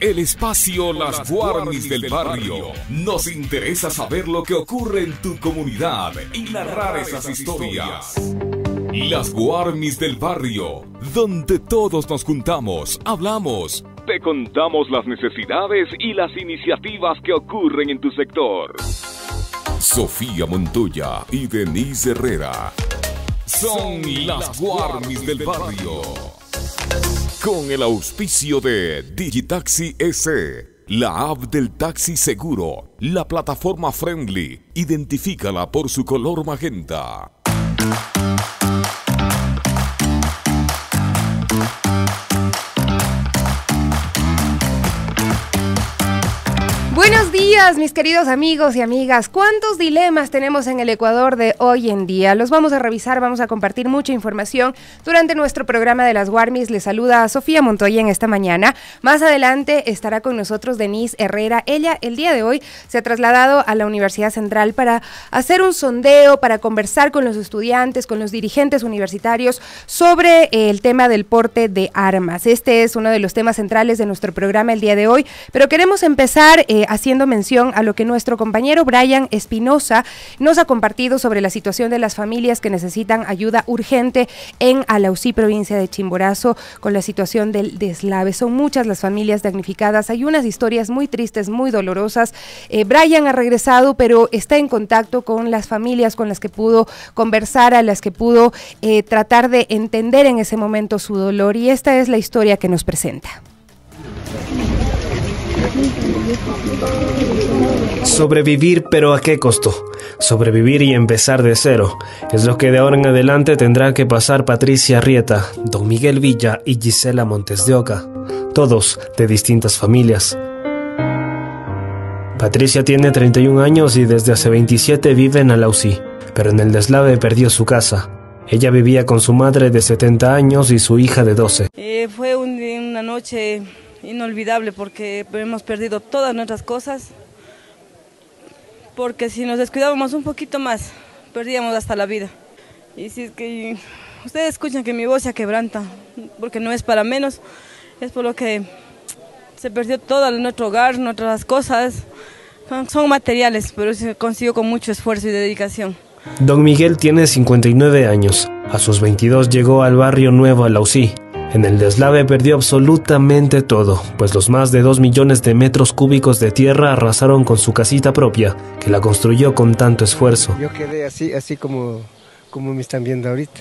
El espacio Las Guarnis del Barrio. Nos interesa saber lo que ocurre en tu comunidad y narrar esas historias. Las Guarnis del Barrio, donde todos nos juntamos, hablamos, te contamos las necesidades y las iniciativas que ocurren en tu sector. Sofía Montoya y Denise Herrera son las Guarnis del Barrio con el auspicio de Digitaxi S, la app del taxi seguro, la plataforma friendly, identifícala por su color magenta. días, mis queridos amigos y amigas. ¿Cuántos dilemas tenemos en el Ecuador de hoy en día? Los vamos a revisar, vamos a compartir mucha información durante nuestro programa de las Guarmis. Les saluda a Sofía Montoya en esta mañana. Más adelante estará con nosotros Denise Herrera. Ella el día de hoy se ha trasladado a la Universidad Central para hacer un sondeo, para conversar con los estudiantes, con los dirigentes universitarios sobre el tema del porte de armas. Este es uno de los temas centrales de nuestro programa el día de hoy, pero queremos empezar eh, haciéndome mención a lo que nuestro compañero Brian Espinosa nos ha compartido sobre la situación de las familias que necesitan ayuda urgente en Alausí, provincia de Chimborazo, con la situación del deslave. Son muchas las familias damnificadas. Hay unas historias muy tristes, muy dolorosas. Eh, Brian ha regresado, pero está en contacto con las familias con las que pudo conversar, a las que pudo eh, tratar de entender en ese momento su dolor. Y esta es la historia que nos presenta. Sobrevivir, pero ¿a qué costo? Sobrevivir y empezar de cero. Es lo que de ahora en adelante tendrá que pasar Patricia Rieta, Don Miguel Villa y Gisela Montes de Oca, todos de distintas familias. Patricia tiene 31 años y desde hace 27 vive en Alausí, pero en el deslave perdió su casa. Ella vivía con su madre de 70 años y su hija de 12. Eh, fue una noche inolvidable porque hemos perdido todas nuestras cosas, porque si nos descuidábamos un poquito más, perdíamos hasta la vida. Y si es que ustedes escuchan que mi voz se quebranta, porque no es para menos, es por lo que se perdió todo nuestro hogar, nuestras cosas, son materiales, pero se consiguió con mucho esfuerzo y dedicación. Don Miguel tiene 59 años. A sus 22 llegó al barrio Nuevo Alausí, en el deslave perdió absolutamente todo, pues los más de 2 millones de metros cúbicos de tierra arrasaron con su casita propia, que la construyó con tanto esfuerzo. Yo quedé así, así como, como me están viendo ahorita.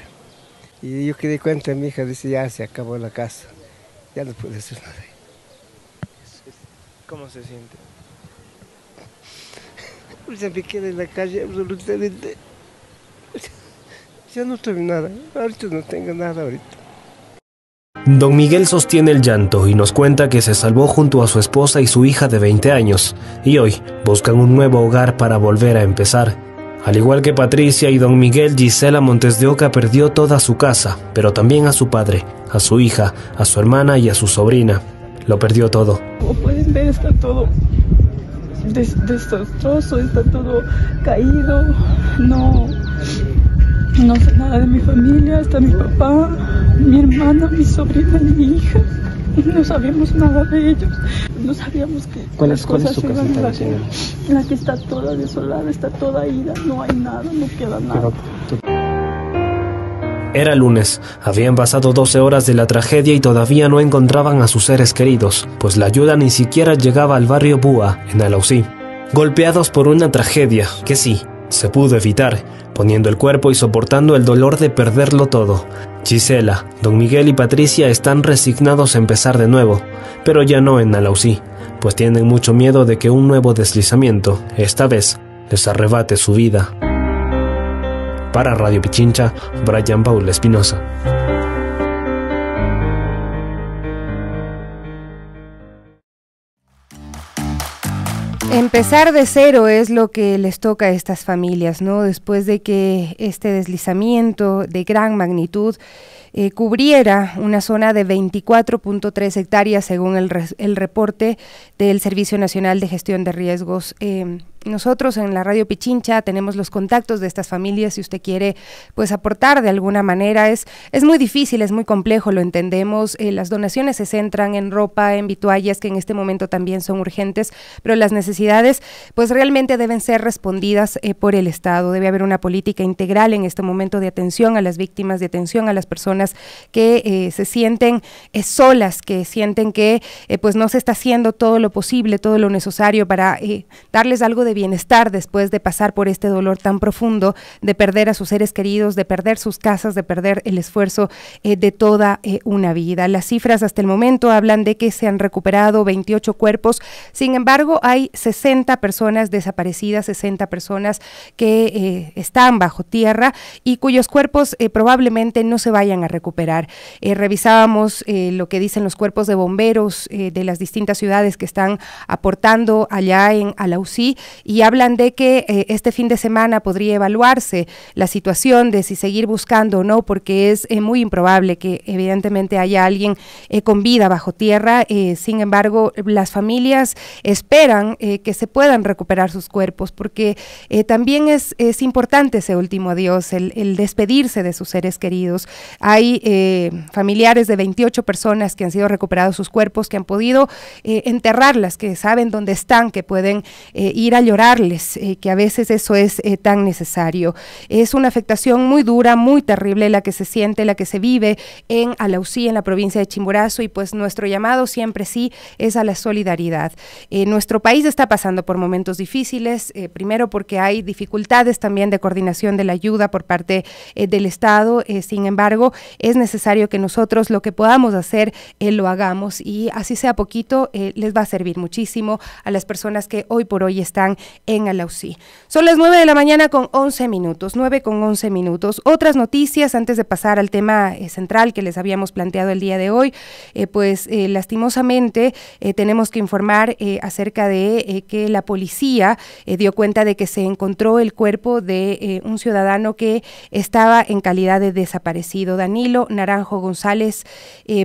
Y yo quedé cuenta, mi hija dice, ya se acabó la casa, ya no puede hacer nada. ¿Cómo se siente? me en la calle absolutamente... Ya no tengo nada, ahorita no tengo nada ahorita. Don Miguel sostiene el llanto y nos cuenta que se salvó junto a su esposa y su hija de 20 años, y hoy buscan un nuevo hogar para volver a empezar. Al igual que Patricia y Don Miguel, Gisela Montes de Oca perdió toda su casa, pero también a su padre, a su hija, a su hermana y a su sobrina. Lo perdió todo. Como pueden ver, está todo desastroso, está todo caído. No, no sé nada de mi familia, hasta mi papá, mi hermana, mi sobrina y mi hija. No sabíamos nada de ellos. No sabíamos que. ¿Cuál es, su la, que está toda desolada, está toda ida, no hay nada, no queda nada. Era lunes, habían pasado 12 horas de la tragedia y todavía no encontraban a sus seres queridos, pues la ayuda ni siquiera llegaba al barrio Búa, en Alausí. Golpeados por una tragedia que sí, se pudo evitar, poniendo el cuerpo y soportando el dolor de perderlo todo. Gisela, don Miguel y Patricia están resignados a empezar de nuevo, pero ya no en Alausí, pues tienen mucho miedo de que un nuevo deslizamiento, esta vez, les arrebate su vida. Para Radio Pichincha, Brian Paul Espinosa. Empezar de cero es lo que les toca a estas familias, ¿no? Después de que este deslizamiento de gran magnitud eh, cubriera una zona de 24.3 hectáreas según el, el, reporte del Servicio Nacional de Gestión de Riesgos. Eh, nosotros en la Radio Pichincha tenemos los contactos de estas familias si usted quiere pues aportar de alguna manera. Es, es muy difícil, es muy complejo, lo entendemos. Eh, las donaciones se centran en ropa, en vituallas que en este momento también son urgentes, pero las necesidades pues realmente deben ser respondidas eh, por el Estado. Debe haber una política integral en este momento de atención a las víctimas, de atención a las personas que eh, se sienten solas, que sienten que pues no se está haciendo todo lo posible, todo lo necesario para darles algo de bienestar después de pasar por este dolor tan profundo, de perder a sus seres queridos, de perder sus casas, de perder el esfuerzo eh, de toda eh, una vida. Las cifras hasta el momento hablan de que se han recuperado 28 cuerpos, sin embargo hay 60 personas desaparecidas, 60 personas que eh, están bajo tierra y cuyos cuerpos probablemente no se vayan a recuperar. revisábamos lo que dicen los cuerpos de bomberos de las distintas ciudades que están aportando allá en Alausí y hablan de que eh, este fin de semana podría evaluarse la situación de si seguir buscando o no, porque es eh, muy improbable que evidentemente haya alguien eh, con vida bajo tierra. sin embargo, las familias esperan que se puedan recuperar sus cuerpos, porque también es, importante ese último adiós, el, despedirse de sus seres queridos. Hay familiares de 28 personas que han sido recuperados sus cuerpos, que han podido enterrarlas, que saben dónde están, que pueden ir a eh, que a veces eso es eh, tan necesario. Es una afectación muy dura, muy terrible la que se siente, la que se vive en Alausí, en la provincia de Chimborazo, y pues nuestro llamado siempre sí es a la solidaridad. Eh, nuestro país está pasando por momentos difíciles, primero porque hay dificultades también de coordinación de la ayuda por parte del Estado, sin embargo, es necesario que nosotros lo que podamos hacer lo hagamos y así sea poquito, les va a servir muchísimo a las personas que hoy por hoy están en Alausí. Son las 9 de la mañana con 11 minutos, nueve con 11 minutos. Otras noticias antes de pasar al tema eh, central que les habíamos planteado el día de hoy, eh, pues eh, lastimosamente tenemos que informar acerca de que la policía dio cuenta de que se encontró el cuerpo de un ciudadano que estaba en calidad de desaparecido. Danilo Naranjo González,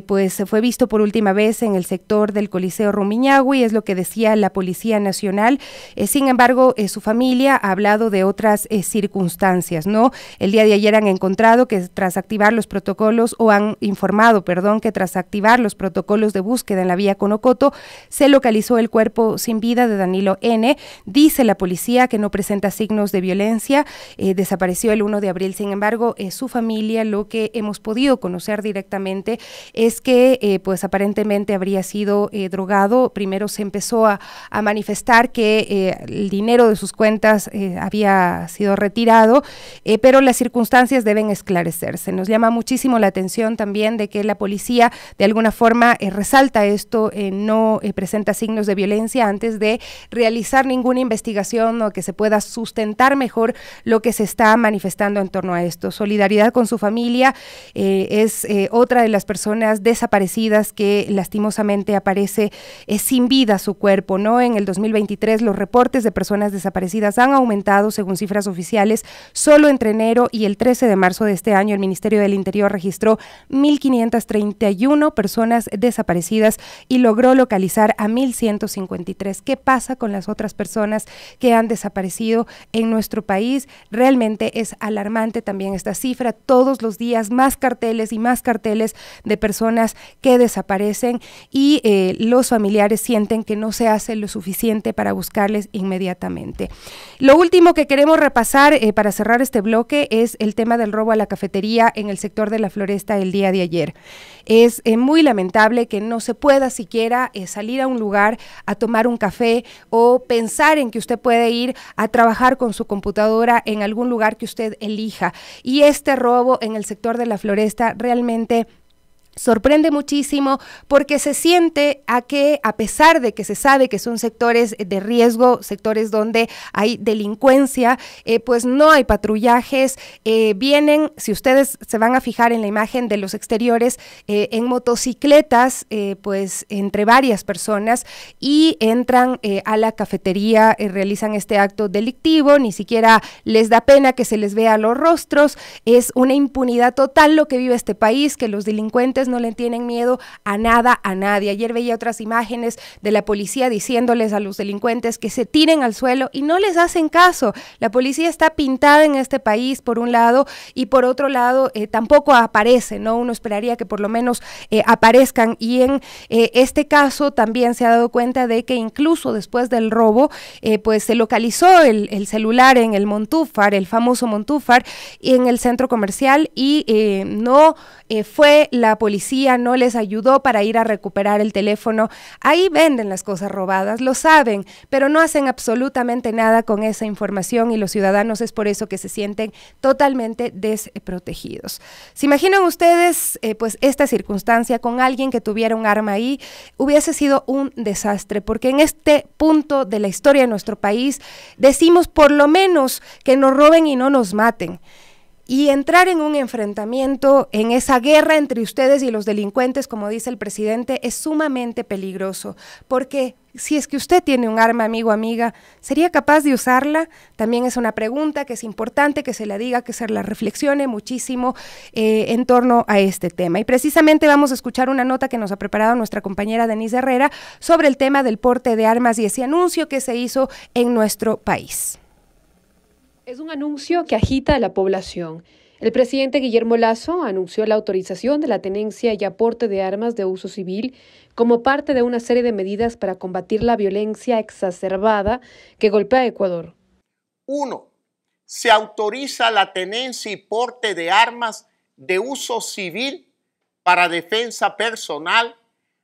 pues fue visto por última vez en el sector del Coliseo Rumiñahui, es lo que decía la Policía Nacional. sin sin embargo, eh, su familia ha hablado de otras eh, circunstancias, ¿no? El día de ayer han encontrado que tras activar los protocolos, o han informado, perdón, que tras activar los protocolos de búsqueda en la vía Conocoto, se localizó el cuerpo sin vida de Danilo N. Dice la policía que no presenta signos de violencia. Eh, desapareció el 1 de abril, sin embargo, su familia, lo que hemos podido conocer directamente es que, pues aparentemente habría sido drogado. Primero se empezó a, a manifestar que el dinero de sus cuentas eh, había sido retirado, eh, pero las circunstancias deben esclarecerse. Nos llama muchísimo la atención también de que la policía de alguna forma eh, resalta esto, no presenta signos de violencia antes de realizar ninguna investigación o que se pueda sustentar mejor lo que se está manifestando en torno a esto. Solidaridad con su familia es otra de las personas desaparecidas que lastimosamente aparece sin vida su cuerpo, ¿no? En el 2023 los reportes de personas desaparecidas han aumentado según cifras oficiales. Solo entre enero y el 13 de marzo de este año el Ministerio del Interior registró 1.531 personas desaparecidas y logró localizar a 1.153. ¿Qué pasa con las otras personas que han desaparecido en nuestro país? Realmente es alarmante también esta cifra. Todos los días más carteles y más carteles de personas que desaparecen y eh, los familiares sienten que no se hace lo suficiente para buscarles en inmediatamente. Lo último que queremos repasar eh, para cerrar este bloque es el tema del robo a la cafetería en el sector de la floresta el día de ayer. Es eh, muy lamentable que no se pueda siquiera eh, salir a un lugar a tomar un café o pensar en que usted puede ir a trabajar con su computadora en algún lugar que usted elija. Y este robo en el sector de la floresta realmente sorprende muchísimo porque se siente a que a pesar de que se sabe que son sectores de riesgo, sectores donde hay delincuencia, eh, pues no hay patrullajes, eh, vienen, si ustedes se van a fijar en la imagen de los exteriores, eh, en motocicletas, pues entre varias personas y entran a la cafetería, realizan este acto delictivo, ni siquiera les da pena que se les vea los rostros, es una impunidad total lo que vive este país, que los delincuentes no le tienen miedo a nada, a nadie. Ayer veía otras imágenes de la policía diciéndoles a los delincuentes que se tiren al suelo y no les hacen caso. La policía está pintada en este país por un lado y por otro lado eh, tampoco aparece, ¿no? Uno esperaría que por lo menos eh, aparezcan y en eh, este caso también se ha dado cuenta de que incluso después del robo, pues se localizó el, el, celular en el Montúfar, el famoso Montúfar, en el centro comercial y no fue la policía no les ayudó para ir a recuperar el teléfono. Ahí venden las cosas robadas, lo saben, pero no hacen absolutamente nada con esa información y los ciudadanos es por eso que se sienten totalmente desprotegidos. ¿Se imaginan ustedes eh, pues esta circunstancia con alguien que tuviera un arma ahí? Hubiese sido un desastre, porque en este punto de la historia de nuestro país decimos por lo menos que nos roben y no nos maten y entrar en un enfrentamiento, en esa guerra entre ustedes y los delincuentes, como dice el presidente, es sumamente peligroso, porque si es que usted tiene un arma, amigo, amiga, ¿sería capaz de usarla? También es una pregunta que es importante que se la diga, que se la reflexione muchísimo eh, en torno a este tema. Y precisamente vamos a escuchar una nota que nos ha preparado nuestra compañera Denise Herrera sobre el tema del porte de armas y ese anuncio que se hizo en nuestro país. Es un anuncio que agita a la población. El presidente Guillermo Lazo anunció la autorización de la tenencia y aporte de armas de uso civil como parte de una serie de medidas para combatir la violencia exacerbada que golpea a Ecuador. Uno, se autoriza la tenencia y porte de armas de uso civil para defensa personal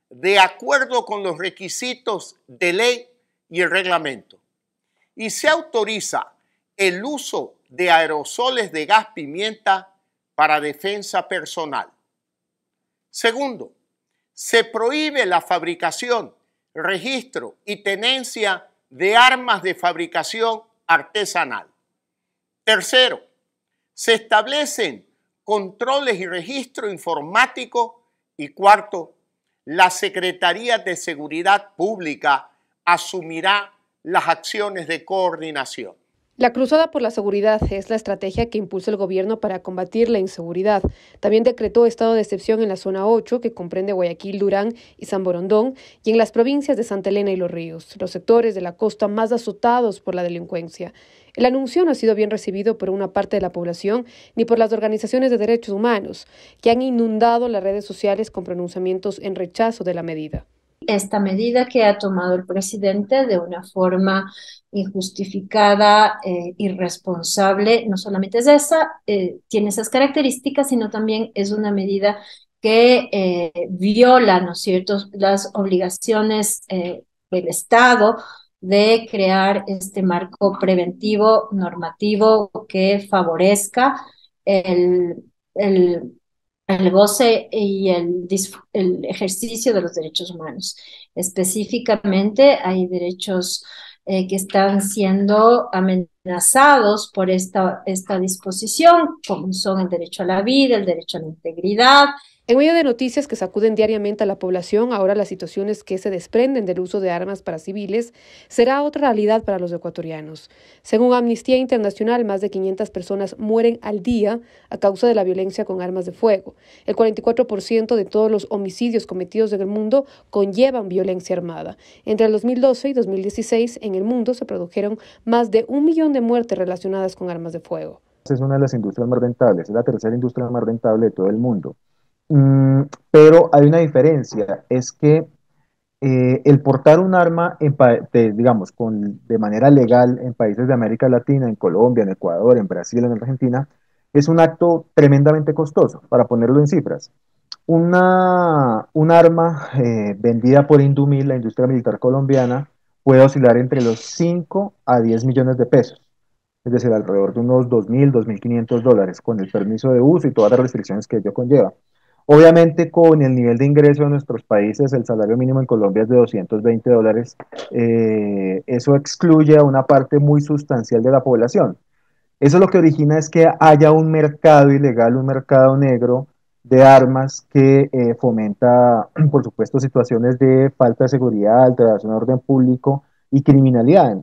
de acuerdo con los requisitos de ley y el reglamento. Y se autoriza el uso de aerosoles de gas pimienta para defensa personal. Segundo, se prohíbe la fabricación, registro y tenencia de armas de fabricación artesanal. Tercero, se establecen controles y registro informático. Y cuarto, la Secretaría de Seguridad Pública asumirá las acciones de coordinación. La Cruzada por la Seguridad es la estrategia que impulsa el gobierno para combatir la inseguridad. También decretó estado de excepción en la zona 8, que comprende Guayaquil, Durán y San Borondón, y en las provincias de Santa Elena y Los Ríos, los sectores de la costa más azotados por la delincuencia. El anuncio no ha sido bien recibido por una parte de la población ni por las organizaciones de derechos humanos, que han inundado las redes sociales con pronunciamientos en rechazo de la medida esta medida que ha tomado el presidente de una forma injustificada, eh, irresponsable, no solamente es esa, eh, tiene esas características, sino también es una medida que eh, viola, ¿no es cierto?, las obligaciones del Estado de crear este marco preventivo normativo que favorezca el el goce y el, ejercicio de los derechos humanos. Específicamente hay derechos eh, que están siendo amenazados por esta, esta disposición, como son el derecho a la vida, el derecho a la integridad, en medio de noticias que sacuden diariamente a la población, ahora las situaciones que se desprenden del uso de armas para civiles será otra realidad para los ecuatorianos. Según Amnistía Internacional, más de 500 personas mueren al día a causa de la violencia con armas de fuego. El 44% de todos los homicidios cometidos en el mundo conllevan violencia armada. Entre el 2012 y 2016, en el mundo se produjeron más de un millón de muertes relacionadas con armas de fuego. Es una de las industrias más rentables, es la tercera industria más rentable de todo el mundo. Mm, pero hay una diferencia, es que eh, el portar un arma, digamos, de manera legal en países de América Latina, en Colombia, en Ecuador, en Brasil, en Argentina, es un acto tremendamente costoso, para ponerlo en cifras. Una, un arma eh, vendida por Indumil, la industria militar colombiana, puede oscilar entre los 5 a 10 millones de pesos, es decir, alrededor de unos 2.000, 2.500 dólares, con el permiso de uso y todas las restricciones que ello conlleva. Obviamente con el nivel de ingreso de nuestros países, el salario mínimo en Colombia es de 220 dólares, eh, eso excluye a una parte muy sustancial de la población. Eso lo que origina es que haya un mercado ilegal, un mercado negro de armas que eh, fomenta, por supuesto, situaciones de falta de seguridad, alteración de orden público y criminalidad.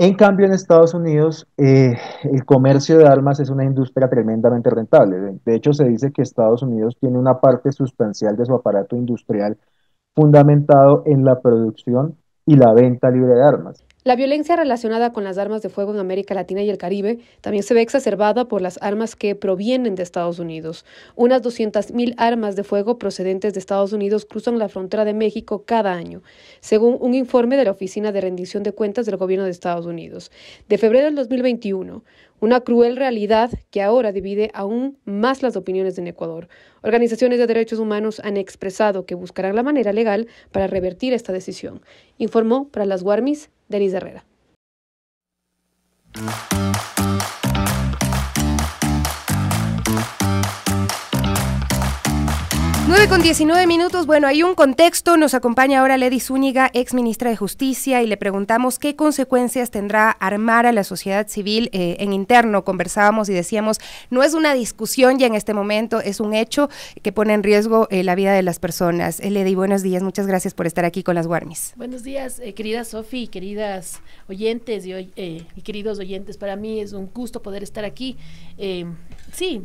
En cambio, en Estados Unidos, eh, el comercio de armas es una industria tremendamente rentable. De hecho, se dice que Estados Unidos tiene una parte sustancial de su aparato industrial fundamentado en la producción y la venta libre de armas. La violencia relacionada con las armas de fuego en América Latina y el Caribe también se ve exacerbada por las armas que provienen de Estados Unidos. Unas 200.000 armas de fuego procedentes de Estados Unidos cruzan la frontera de México cada año, según un informe de la Oficina de Rendición de Cuentas del Gobierno de Estados Unidos, de febrero del 2021, una cruel realidad que ahora divide aún más las opiniones en Ecuador. Organizaciones de derechos humanos han expresado que buscarán la manera legal para revertir esta decisión, informó para las Guarmis Denise Herrera. 9 con 19 minutos. Bueno, hay un contexto. Nos acompaña ahora Lady Zúñiga, ex ministra de Justicia, y le preguntamos qué consecuencias tendrá armar a la sociedad civil eh, en interno. Conversábamos y decíamos, no es una discusión ya en este momento, es un hecho que pone en riesgo eh, la vida de las personas. Eh, buenos días. Muchas gracias por estar aquí con las Guarmis. Buenos días, eh, querida Sofi, queridas oyentes y, y, queridos oyentes. Para mí es un gusto poder estar aquí. sí,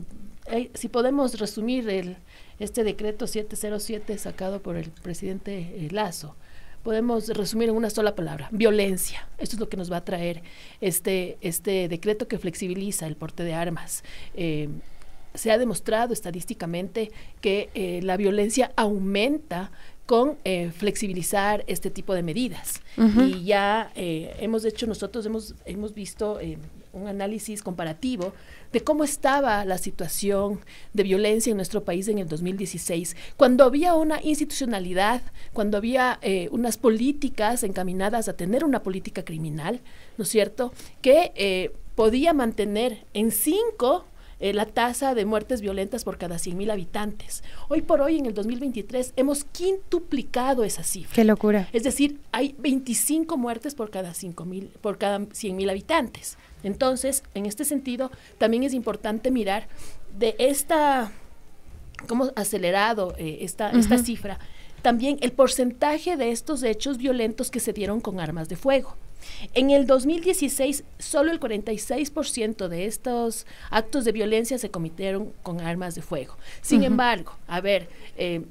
si podemos resumir el este decreto 707 sacado por el presidente eh, Lazo, podemos resumir en una sola palabra, violencia. Esto es lo que nos va a traer este, este decreto que flexibiliza el porte de armas. Eh, se ha demostrado estadísticamente que eh, la violencia aumenta con eh, flexibilizar este tipo de medidas. Y ya eh, hemos hecho, nosotros hemos, visto eh, un análisis comparativo de cómo estaba la situación de violencia en nuestro país en el 2016, cuando había una institucionalidad, cuando había unas políticas encaminadas a tener una política criminal, ¿no es cierto?, que podía mantener en cinco eh, la tasa de muertes violentas por cada 100.000 habitantes. Hoy por hoy, en el 2023, hemos quintuplicado esa cifra. Qué locura. Es decir, hay 25 muertes por cada 5.000, por cada 100.000 habitantes. Entonces, en este sentido, también es importante mirar de esta, cómo acelerado eh, esta, esta cifra, también el porcentaje de estos hechos violentos que se dieron con armas de fuego. En el 2016, solo el 46% de estos actos de violencia se cometieron con armas de fuego. Sin embargo, a ver, eh,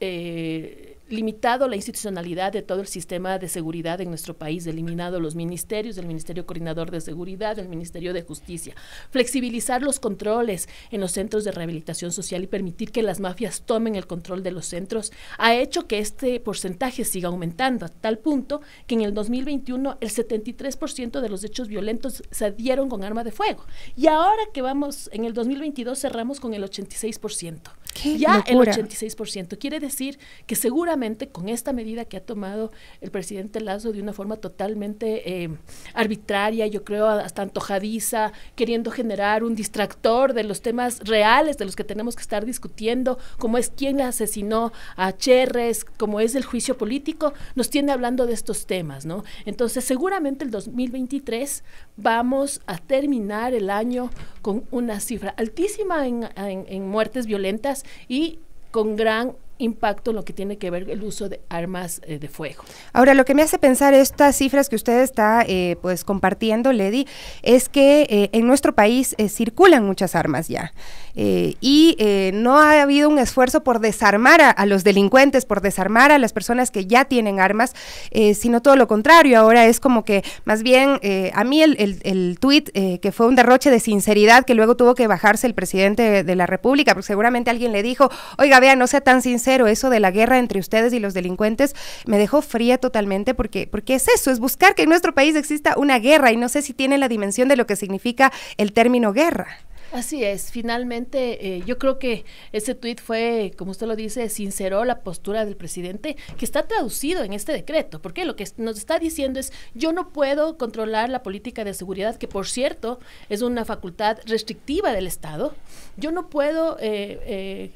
eh, limitado la institucionalidad de todo el sistema de seguridad en nuestro país, eliminado los ministerios, el Ministerio Coordinador de Seguridad, el Ministerio de Justicia, flexibilizar los controles en los centros de rehabilitación social y permitir que las mafias tomen el control de los centros, ha hecho que este porcentaje siga aumentando, a tal punto que en el 2021 el 73% de los hechos violentos se dieron con arma de fuego. Y ahora que vamos, en el 2022 cerramos con el 86% ya el 86%. Quiere decir que seguramente con esta medida que ha tomado el presidente Lazo de una forma totalmente eh, arbitraria, yo creo hasta antojadiza, queriendo generar un distractor de los temas reales de los que tenemos que estar discutiendo, como es quién asesinó a Cherres, como es el juicio político, nos tiene hablando de estos temas, ¿no? Entonces seguramente el 2023 vamos a terminar el año con una cifra altísima en muertes violentas y con gran impacto en lo que tiene que ver el uso de armas eh, de fuego. Ahora, lo que me hace pensar estas cifras que usted está eh, pues compartiendo, Lady, es que eh, en nuestro país circulan muchas armas ya. Eh, y eh, no ha habido un esfuerzo por desarmar a, los delincuentes, por desarmar a las personas que ya tienen armas, eh, sino todo lo contrario. Ahora es como que más bien a mí el, el, tuit que fue un derroche de sinceridad que luego tuvo que bajarse el presidente de, la República, porque seguramente alguien le dijo, oiga, vea, no sea tan sincero, eso de la guerra entre ustedes y los delincuentes me dejó fría totalmente porque, porque es eso, es buscar que en nuestro país exista una guerra y no sé si tiene la dimensión de lo que significa el término guerra. Así es, finalmente eh, yo creo que ese tuit fue, como usted lo dice, sinceró la postura del presidente que está traducido en este decreto, porque lo que nos está diciendo es yo no puedo controlar la política de seguridad, que por cierto es una facultad restrictiva del Estado, yo no puedo... Eh, eh,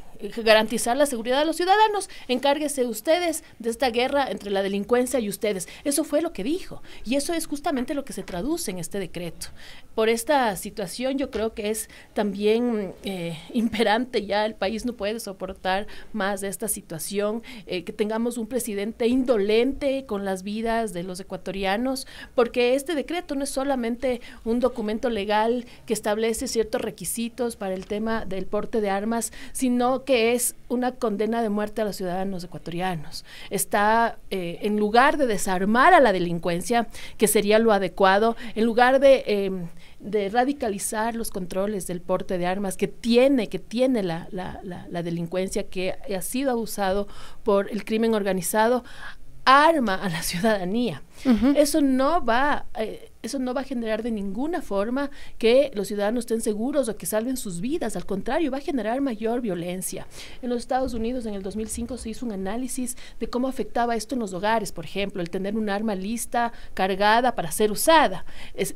garantizar la seguridad de los ciudadanos. Encárguese ustedes de esta guerra entre la delincuencia y ustedes. Eso fue lo que dijo. Y eso es justamente lo que se traduce en este decreto por esta situación yo creo que es también eh, imperante ya el país no puede soportar más de esta situación eh, que tengamos un presidente indolente con las vidas de los ecuatorianos porque este decreto no es solamente un documento legal que establece ciertos requisitos para el tema del porte de armas sino que es una condena de muerte a los ciudadanos ecuatorianos está eh, en lugar de desarmar a la delincuencia que sería lo adecuado en lugar de em, de radicalizar los controles del porte de armas que tiene, que tiene la, la, la, delincuencia, que ha sido abusado por el crimen organizado, arma a la ciudadanía. Eso no va, eh, eso no va a generar de ninguna forma que los ciudadanos estén seguros o que salven sus vidas. Al contrario, va a generar mayor violencia. En los Estados Unidos en el 2005 se hizo un análisis de cómo afectaba esto en los hogares, por ejemplo, el tener un arma lista, cargada para ser usada.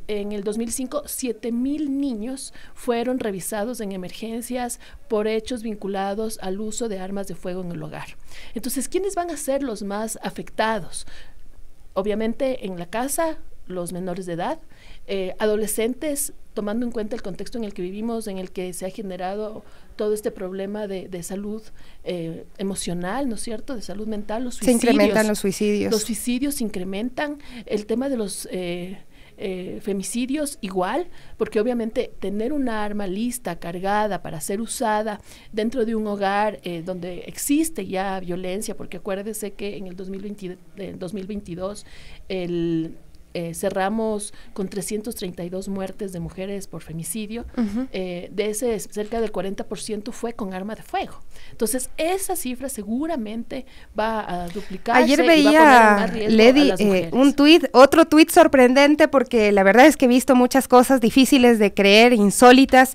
en el 2005, mil niños fueron revisados en emergencias por hechos vinculados al uso de armas de fuego en el hogar. Entonces, ¿quiénes van a ser los más afectados? Obviamente en la casa, los menores de edad, eh, adolescentes, tomando en cuenta el contexto en el que vivimos, en el que se ha generado todo este problema de, de salud eh, emocional, ¿no es cierto?, de salud mental, los suicidios. Se incrementan los suicidios. Los suicidios se incrementan, el tema de los... Eh, femicidios igual, porque obviamente tener una arma lista, cargada, para ser usada dentro de un hogar donde existe ya violencia, porque acuérdese que en el 2022 el eh, cerramos con 332 muertes de mujeres por femicidio, eh, de ese cerca del 40% fue con arma de fuego. Entonces, esa cifra seguramente va a duplicarse. Ayer veía, Lady, eh, un tuit, otro tuit sorprendente, porque la verdad es que he visto muchas cosas difíciles de creer, insólitas,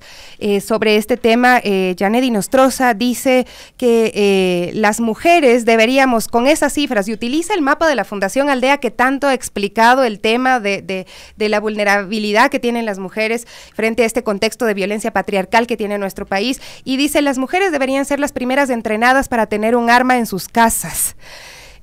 sobre este tema. Janet Inostroza dice que las mujeres deberíamos, con esas cifras, y utiliza el mapa de la Fundación Aldea que tanto ha explicado el tema, tema de, de, la vulnerabilidad que tienen las mujeres frente a este contexto de violencia patriarcal que tiene nuestro país. Y dice, las mujeres deberían ser las primeras entrenadas para tener un arma en sus casas.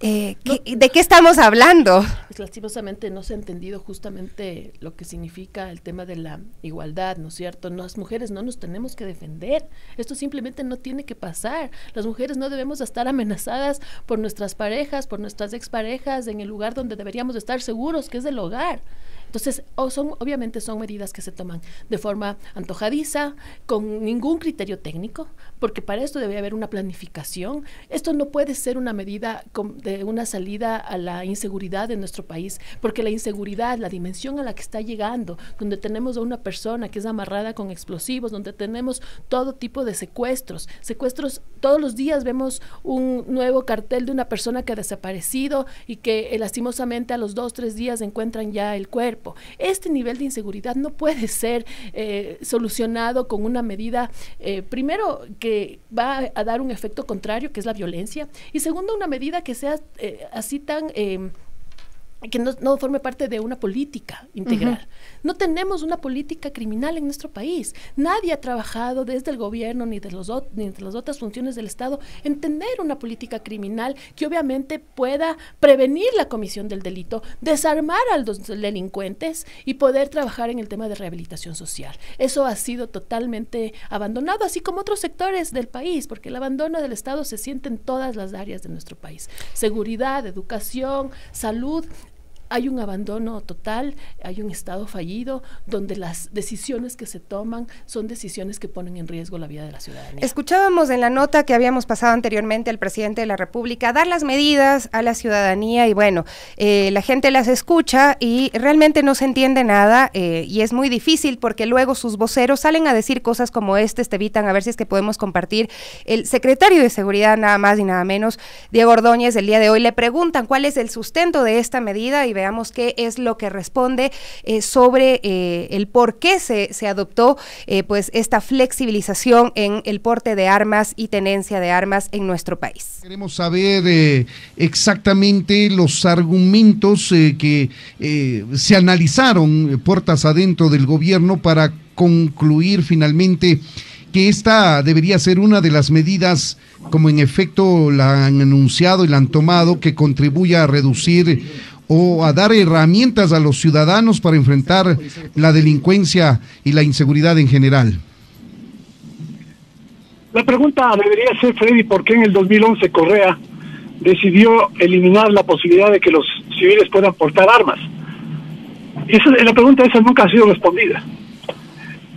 Eh, ¿De qué estamos hablando? Pues, lastimosamente no se ha entendido justamente lo que significa el tema de la igualdad, ¿no es cierto? Las mujeres no nos tenemos que defender. Esto simplemente no tiene que pasar. Las mujeres no debemos estar amenazadas por nuestras parejas, por nuestras exparejas, en el lugar donde deberíamos estar seguros, que es el hogar. Entonces, son, obviamente son medidas que se toman de forma antojadiza, con ningún criterio técnico, porque para esto debe haber una planificación. Esto no puede ser una medida de una salida a la inseguridad de nuestro país, porque la inseguridad, la dimensión a la que está llegando, donde tenemos a una persona que es amarrada con explosivos, donde tenemos todo tipo de secuestros, secuestros, todos los días vemos un nuevo cartel de una persona que ha desaparecido y que eh, lastimosamente a los dos, tres días encuentran ya el cuerpo este nivel de inseguridad no puede ser eh, solucionado con una medida, eh, primero, que va a dar un efecto contrario, que es la violencia, y segundo, una medida que sea eh, así tan que no, forme parte de una política integral, no tenemos una política criminal en nuestro país. Nadie ha trabajado desde el gobierno ni de, los, las otras funciones del Estado en tener una política criminal que obviamente pueda prevenir la comisión del delito, desarmar a los delincuentes y poder trabajar en el tema de rehabilitación social. Eso ha sido totalmente abandonado, así como otros sectores del país, porque el abandono del Estado se siente en todas las áreas de nuestro país. Seguridad, educación, salud, hay un abandono total, hay un Estado fallido, donde las decisiones que se toman son decisiones que ponen en riesgo la vida de la ciudadanía. Escuchábamos en la nota que habíamos pasado anteriormente al presidente de la República dar las medidas a la ciudadanía y bueno, eh, la gente las escucha y realmente no se entiende nada eh, y es muy difícil porque luego sus voceros salen a decir cosas como este, te este evitan a ver si es que podemos compartir. El secretario de Seguridad, nada más y nada menos, Diego Ordóñez, el día de hoy le preguntan cuál es el sustento de esta medida y veamos qué es lo que responde eh, sobre eh, el por qué se, adoptó eh, pues esta flexibilización en el porte de armas y tenencia de armas en nuestro país. Queremos saber exactamente los argumentos que se analizaron puertas adentro del gobierno para concluir finalmente que esta debería ser una de las medidas, como en efecto la han anunciado y la han tomado, que contribuya a reducir o a dar herramientas a los ciudadanos para enfrentar la delincuencia y la inseguridad en general? La pregunta debería ser, Freddy, ¿por qué en el 2011 Correa decidió eliminar la posibilidad de que los civiles puedan portar armas? Esa, la pregunta esa nunca ha sido respondida.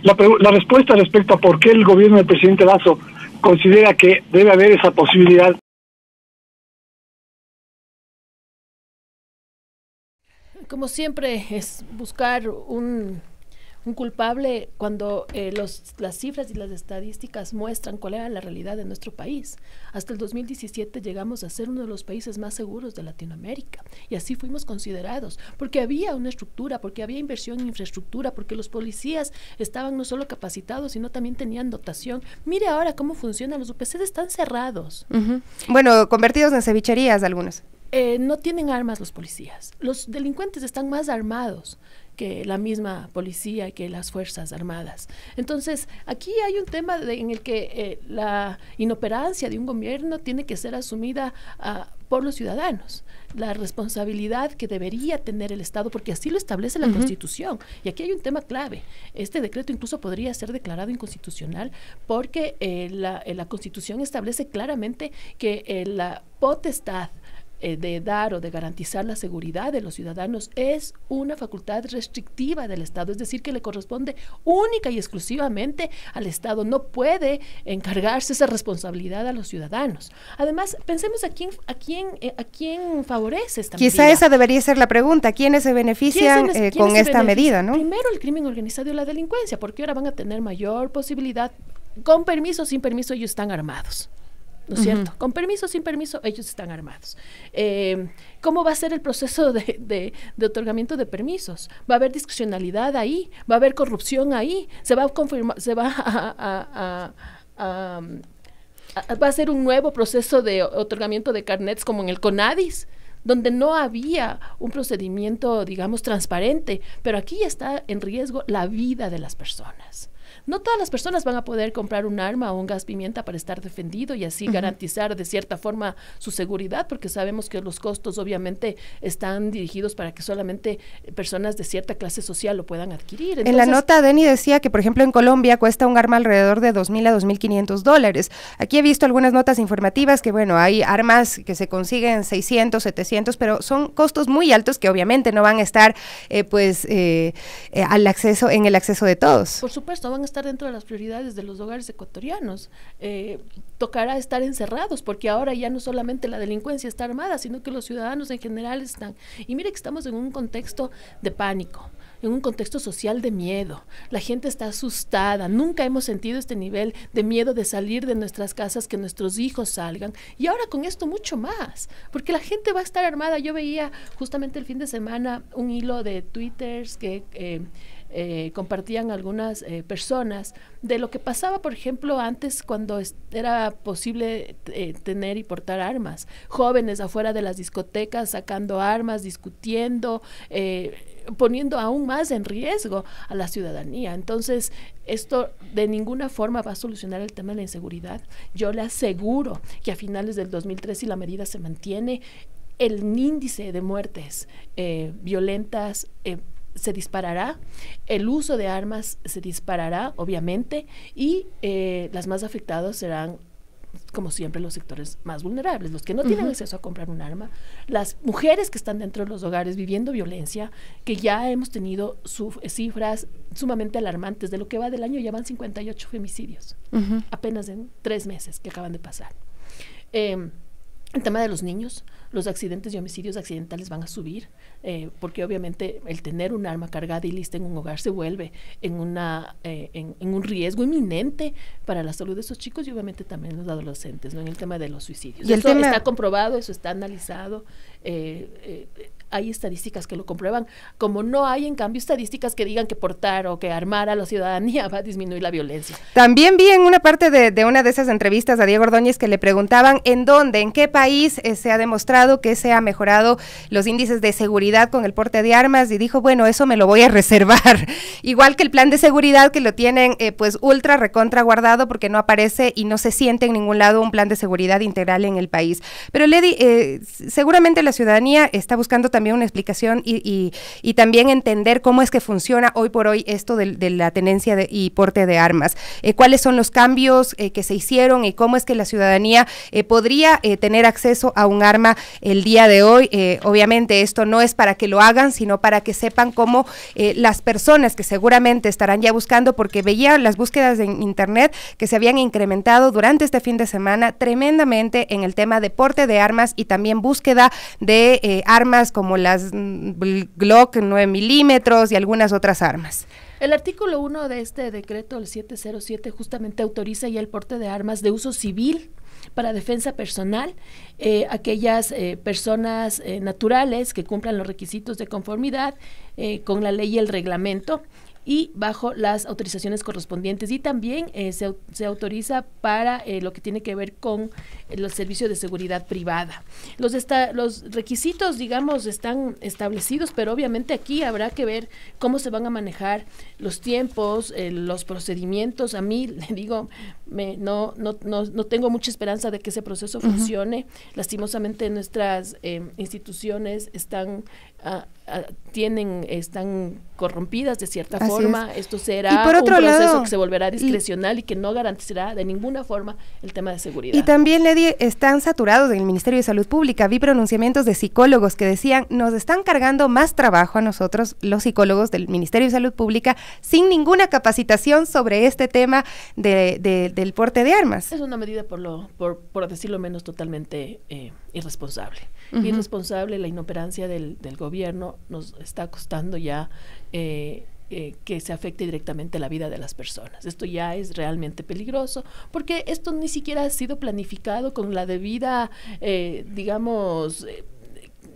La, la respuesta respecto a por qué el gobierno del presidente Lazo considera que debe haber esa posibilidad como siempre, es buscar un, culpable cuando eh, los, las cifras y las estadísticas muestran cuál era la realidad de nuestro país. Hasta el 2017 llegamos a ser uno de los países más seguros de Latinoamérica y así fuimos considerados, porque había una estructura, porque había inversión en infraestructura, porque los policías estaban no solo capacitados, sino también tenían dotación. Mire ahora cómo funcionan, los UPCs están cerrados. Bueno, convertidos en cevicherías algunas. Eh, no tienen armas los policías. Los delincuentes están más armados que la misma policía, que las Fuerzas Armadas. Entonces, aquí hay un tema en el que eh, la inoperancia de un gobierno tiene que ser asumida ah, por los ciudadanos. La responsabilidad que debería tener el Estado, porque así lo establece la Constitución. Y aquí hay un tema clave. Este decreto incluso podría ser declarado inconstitucional porque eh, la, la, Constitución establece claramente que la potestad eh, de dar o de garantizar la seguridad de los ciudadanos es una facultad restrictiva del Estado, es decir, que le corresponde única y exclusivamente al Estado. No puede encargarse esa responsabilidad a los ciudadanos. Además, pensemos a quién, a quién, eh, a quién favorece esta medida. Quizá esa debería ser la pregunta, ¿quiénes se benefician eh, con esta medida? Primero el crimen organizado y la delincuencia, porque ahora van a tener mayor posibilidad, con permiso o sin permiso ellos están armados. ¿no es cierto? Con permiso, sin permiso, ellos están armados. Eh, ¿Cómo va a ser el proceso de, otorgamiento de permisos? ¿Va a haber discrecionalidad ahí? ¿Va a haber corrupción ahí? ¿Se va a confirmar, se va va a ser un nuevo proceso de otorgamiento de carnets como en el CONADIS? donde no había un procedimiento, digamos, transparente, pero aquí está en riesgo la vida de las personas no todas las personas van a poder comprar un arma o un gas pimienta para estar defendido y así garantizar de cierta forma su seguridad, porque sabemos que los costos obviamente están dirigidos para que solamente personas de cierta clase social lo puedan adquirir. en la nota, Denny decía que, por ejemplo, en Colombia cuesta un arma alrededor de 2.000 a 2.500 dólares. Aquí he visto algunas notas informativas que, bueno, hay armas que se consiguen 600, 700, pero son costos muy altos que obviamente no van a estar, eh, pues, eh, eh, al acceso, en el acceso de todos. Por supuesto, van a estar dentro de las prioridades de los hogares ecuatorianos. Eh, tocará estar encerrados, porque ahora ya no solamente la delincuencia está armada, sino que los ciudadanos en general están. Y mire que estamos en un contexto de pánico en un contexto social de miedo. La gente está asustada. Nunca hemos sentido este nivel de miedo de salir de nuestras casas, que nuestros hijos salgan. Y ahora con esto mucho más, porque la gente va a estar armada. Yo veía justamente el fin de semana un hilo de twitters que... Eh, eh, compartían algunas eh, personas de lo que pasaba, por ejemplo, antes cuando era posible eh, tener y portar armas. Jóvenes afuera de las discotecas sacando armas, discutiendo, poniendo aún más en riesgo a la ciudadanía. Entonces, esto de ninguna forma va a solucionar el tema de la inseguridad. Yo le aseguro que a finales del 2003, si la medida se mantiene, el índice de muertes violentas se disparará, el uso de armas se disparará, obviamente, y eh, las más afectadas serán, como siempre, los sectores más vulnerables, los que no tienen acceso a comprar un arma, las mujeres que están dentro de los hogares viviendo violencia, que ya hemos tenido su, cifras sumamente alarmantes, de lo que va del año ya van 58 femicidios, apenas en tres meses que acaban de pasar. Em, el tema de los niños, los accidentes y homicidios accidentales van a subir, eh, porque obviamente el tener un arma cargada y lista en un hogar se vuelve en, una, eh, en, un riesgo inminente para la salud de esos chicos y obviamente también los adolescentes, ¿no? En el tema de los suicidios. Y el eso está comprobado, eso está analizado. Eh, hay estadísticas que lo comprueban, como no hay en cambio estadísticas que digan que portar o que armar a la ciudadanía va a disminuir la violencia. También vi en una parte de, una de esas entrevistas a Diego Ordóñez que le preguntaban en dónde, en qué eh, se ha demostrado que se ha mejorado los índices de seguridad con el porte de armas y dijo, bueno, eso me lo voy a reservar. Igual que el plan de seguridad que lo tienen eh, pues ultra recontra guardado porque no aparece y no se siente en ningún lado un plan de seguridad integral en el país. Pero Lady, eh, seguramente la ciudadanía está buscando también una explicación y, y, y, también entender cómo es que funciona hoy por hoy esto de, la tenencia y porte de armas. Eh, ¿Cuáles son los cambios que se hicieron y cómo es que la ciudadanía podría tener acceso a un arma el día de hoy. Eh, obviamente esto no es para que lo hagan, sino para que sepan cómo eh, las personas que seguramente estarán ya buscando, porque veía las búsquedas en Internet que se habían incrementado durante este fin de semana tremendamente en el tema de porte de armas y también búsqueda de eh, armas como las mm, Glock 9 milímetros y algunas otras armas. El artículo 1 de este decreto, el 707, justamente autoriza ya el porte de armas de uso civil para defensa personal, eh, aquellas eh, personas eh, naturales que cumplan los requisitos de conformidad con la ley y el reglamento y bajo las autorizaciones correspondientes. Y también se, autoriza para lo que tiene que ver con los servicios de seguridad privada. Los, esta, los requisitos, digamos, están establecidos, pero obviamente aquí habrá que ver cómo se van a manejar los tiempos, los procedimientos. A mí, le digo, no, no, no, tengo mucha esperanza de que ese proceso funcione. Lastimosamente nuestras eh, instituciones están ah, ah, tienen están corrompidas de cierta forma. Esto será un proceso que se volverá discrecional y, que no garantizará de ninguna forma el tema de seguridad. Y también, Lady, están saturados en el Ministerio de Salud Pública. Vi pronunciamientos de psicólogos que decían, nos están cargando más trabajo a nosotros, los psicólogos del Ministerio de Salud Pública, sin ninguna capacitación sobre este tema de el porte de armas. Es una medida, por, lo, por, por decirlo menos, totalmente eh, irresponsable. Irresponsable, la inoperancia del, gobierno nos está costando ya eh, eh, que se afecte directamente la vida de las personas. Esto ya es realmente peligroso porque esto ni siquiera ha sido planificado con la debida, digamos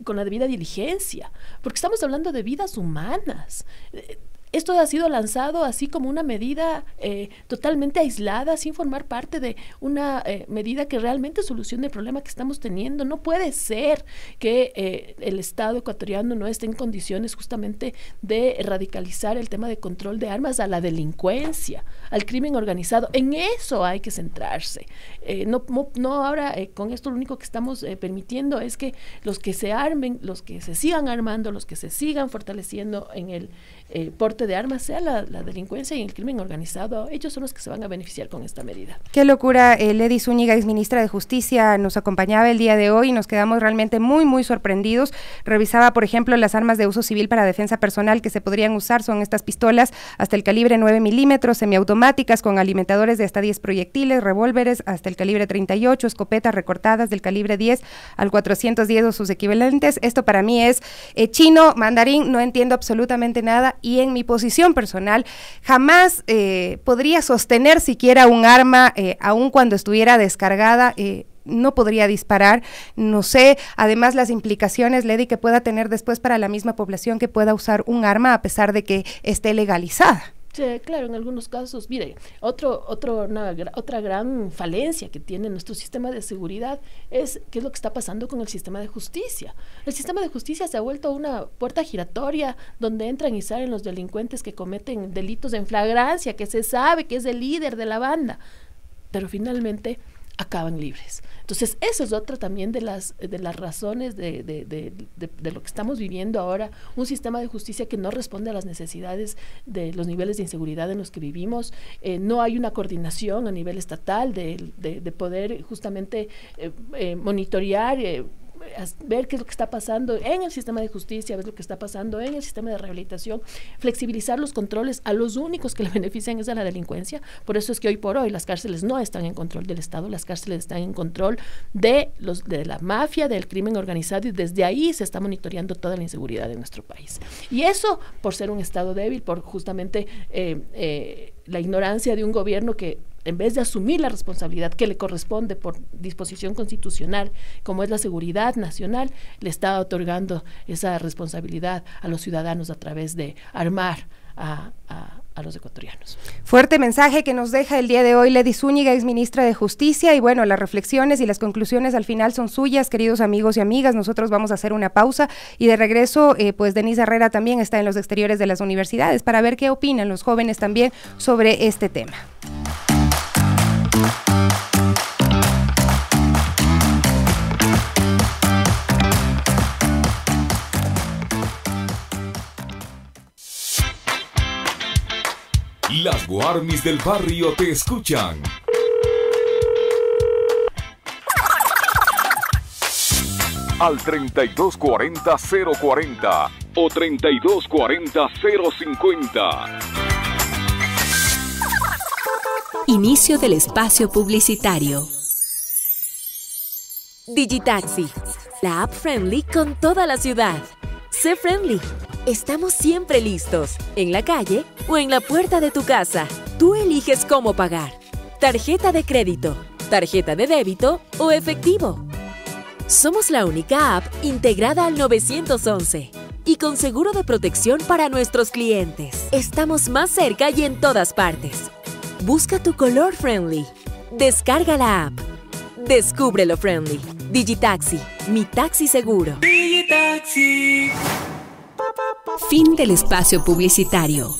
con la debida diligencia, porque estamos hablando de vidas humanas. Esto ha sido lanzado así como una medida eh, totalmente aislada, sin formar parte de una eh, medida que realmente solucione el problema que estamos teniendo. No puede ser que eh, el Estado ecuatoriano no esté en condiciones justamente de radicalizar el tema de control de armas a la delincuencia, al crimen organizado. En eso hay que centrarse. Eh, no, no, ahora eh, con esto lo único que estamos eh, permitiendo es que los que se armen, los que se sigan armando, los que se sigan fortaleciendo en el porte de armas, sea la, delincuencia y el crimen organizado, ellos son los que se van a beneficiar con esta medida. Qué locura, Lady Zúñiga, ex ministra de Justicia, nos acompañaba el día de hoy y nos quedamos realmente muy, muy sorprendidos. Revisaba, por ejemplo, las armas de uso civil para defensa personal que se podrían usar, son estas pistolas hasta el calibre 9 milímetros, semiautomáticos con alimentadores de hasta 10 proyectiles, revólveres hasta el calibre 38, escopetas recortadas del calibre 10 al 410 o sus equivalentes. Esto para mí es eh, chino, mandarín, no entiendo absolutamente nada y en mi posición personal jamás eh, podría sostener siquiera un arma, eh, aun cuando estuviera descargada eh, no podría disparar, no sé, además las implicaciones, Lady, que pueda tener después para la misma población que pueda usar un arma a pesar de que esté legalizada. Sí, claro, en algunos casos. Mire, otro, otro, otra gran falencia que tiene nuestro sistema de seguridad es qué es lo que está pasando con el sistema de justicia. El sistema de justicia se ha vuelto una puerta giratoria donde entran y salen los delincuentes que cometen delitos en flagrancia, que se sabe que es el líder de la banda, pero finalmente acaban libres. Entonces, eso es otra también de las, de las razones de, lo que estamos viviendo ahora, un sistema de justicia que no responde a las necesidades de los niveles de inseguridad en los que vivimos, eh, no hay una coordinación a nivel estatal de, poder justamente eh, eh monitorear eh, ver qué es lo que está pasando en el sistema de justicia, ver lo que está pasando en el sistema de rehabilitación, flexibilizar los controles a los únicos que le benefician es a la delincuencia. Por eso es que hoy por hoy las cárceles no están en control del Estado, las cárceles están en control de los de la mafia, del crimen organizado y desde ahí se está monitoreando toda la inseguridad de nuestro país. Y eso por ser un Estado débil, por justamente eh, eh, la ignorancia de un gobierno que en vez de asumir la responsabilidad que le corresponde por disposición constitucional, como es la seguridad nacional, le está otorgando esa responsabilidad a los ciudadanos a través de armar a, los ecuatorianos. Fuerte mensaje que nos deja el día de hoy Lady Zúñiga, ex ministra de Justicia. Y bueno, las reflexiones y las conclusiones al final son suyas, queridos amigos y amigas. Nosotros vamos a hacer una pausa y de regreso, eh, pues Denise Herrera también está en los exteriores de las universidades para ver qué opinan los jóvenes también sobre este tema. Las Guarmis del barrio te escuchan. Al treinta y dos cuarenta cero cuarenta o treinta y dos cuarenta cero cincuenta Inicio del espacio publicitario. Digitaxi, la app friendly con toda la ciudad. Sé friendly. Estamos siempre listos, en la calle o en la puerta de tu casa. Tú eliges cómo pagar. Tarjeta de crédito, tarjeta de débito o efectivo. Somos la única app integrada al 911 y con seguro de protección para nuestros clientes. Estamos más cerca y en todas partes. Busca tu color friendly. Descarga la app. lo friendly. Digitaxi, mi taxi seguro. Digitaxi. Fin del espacio publicitario.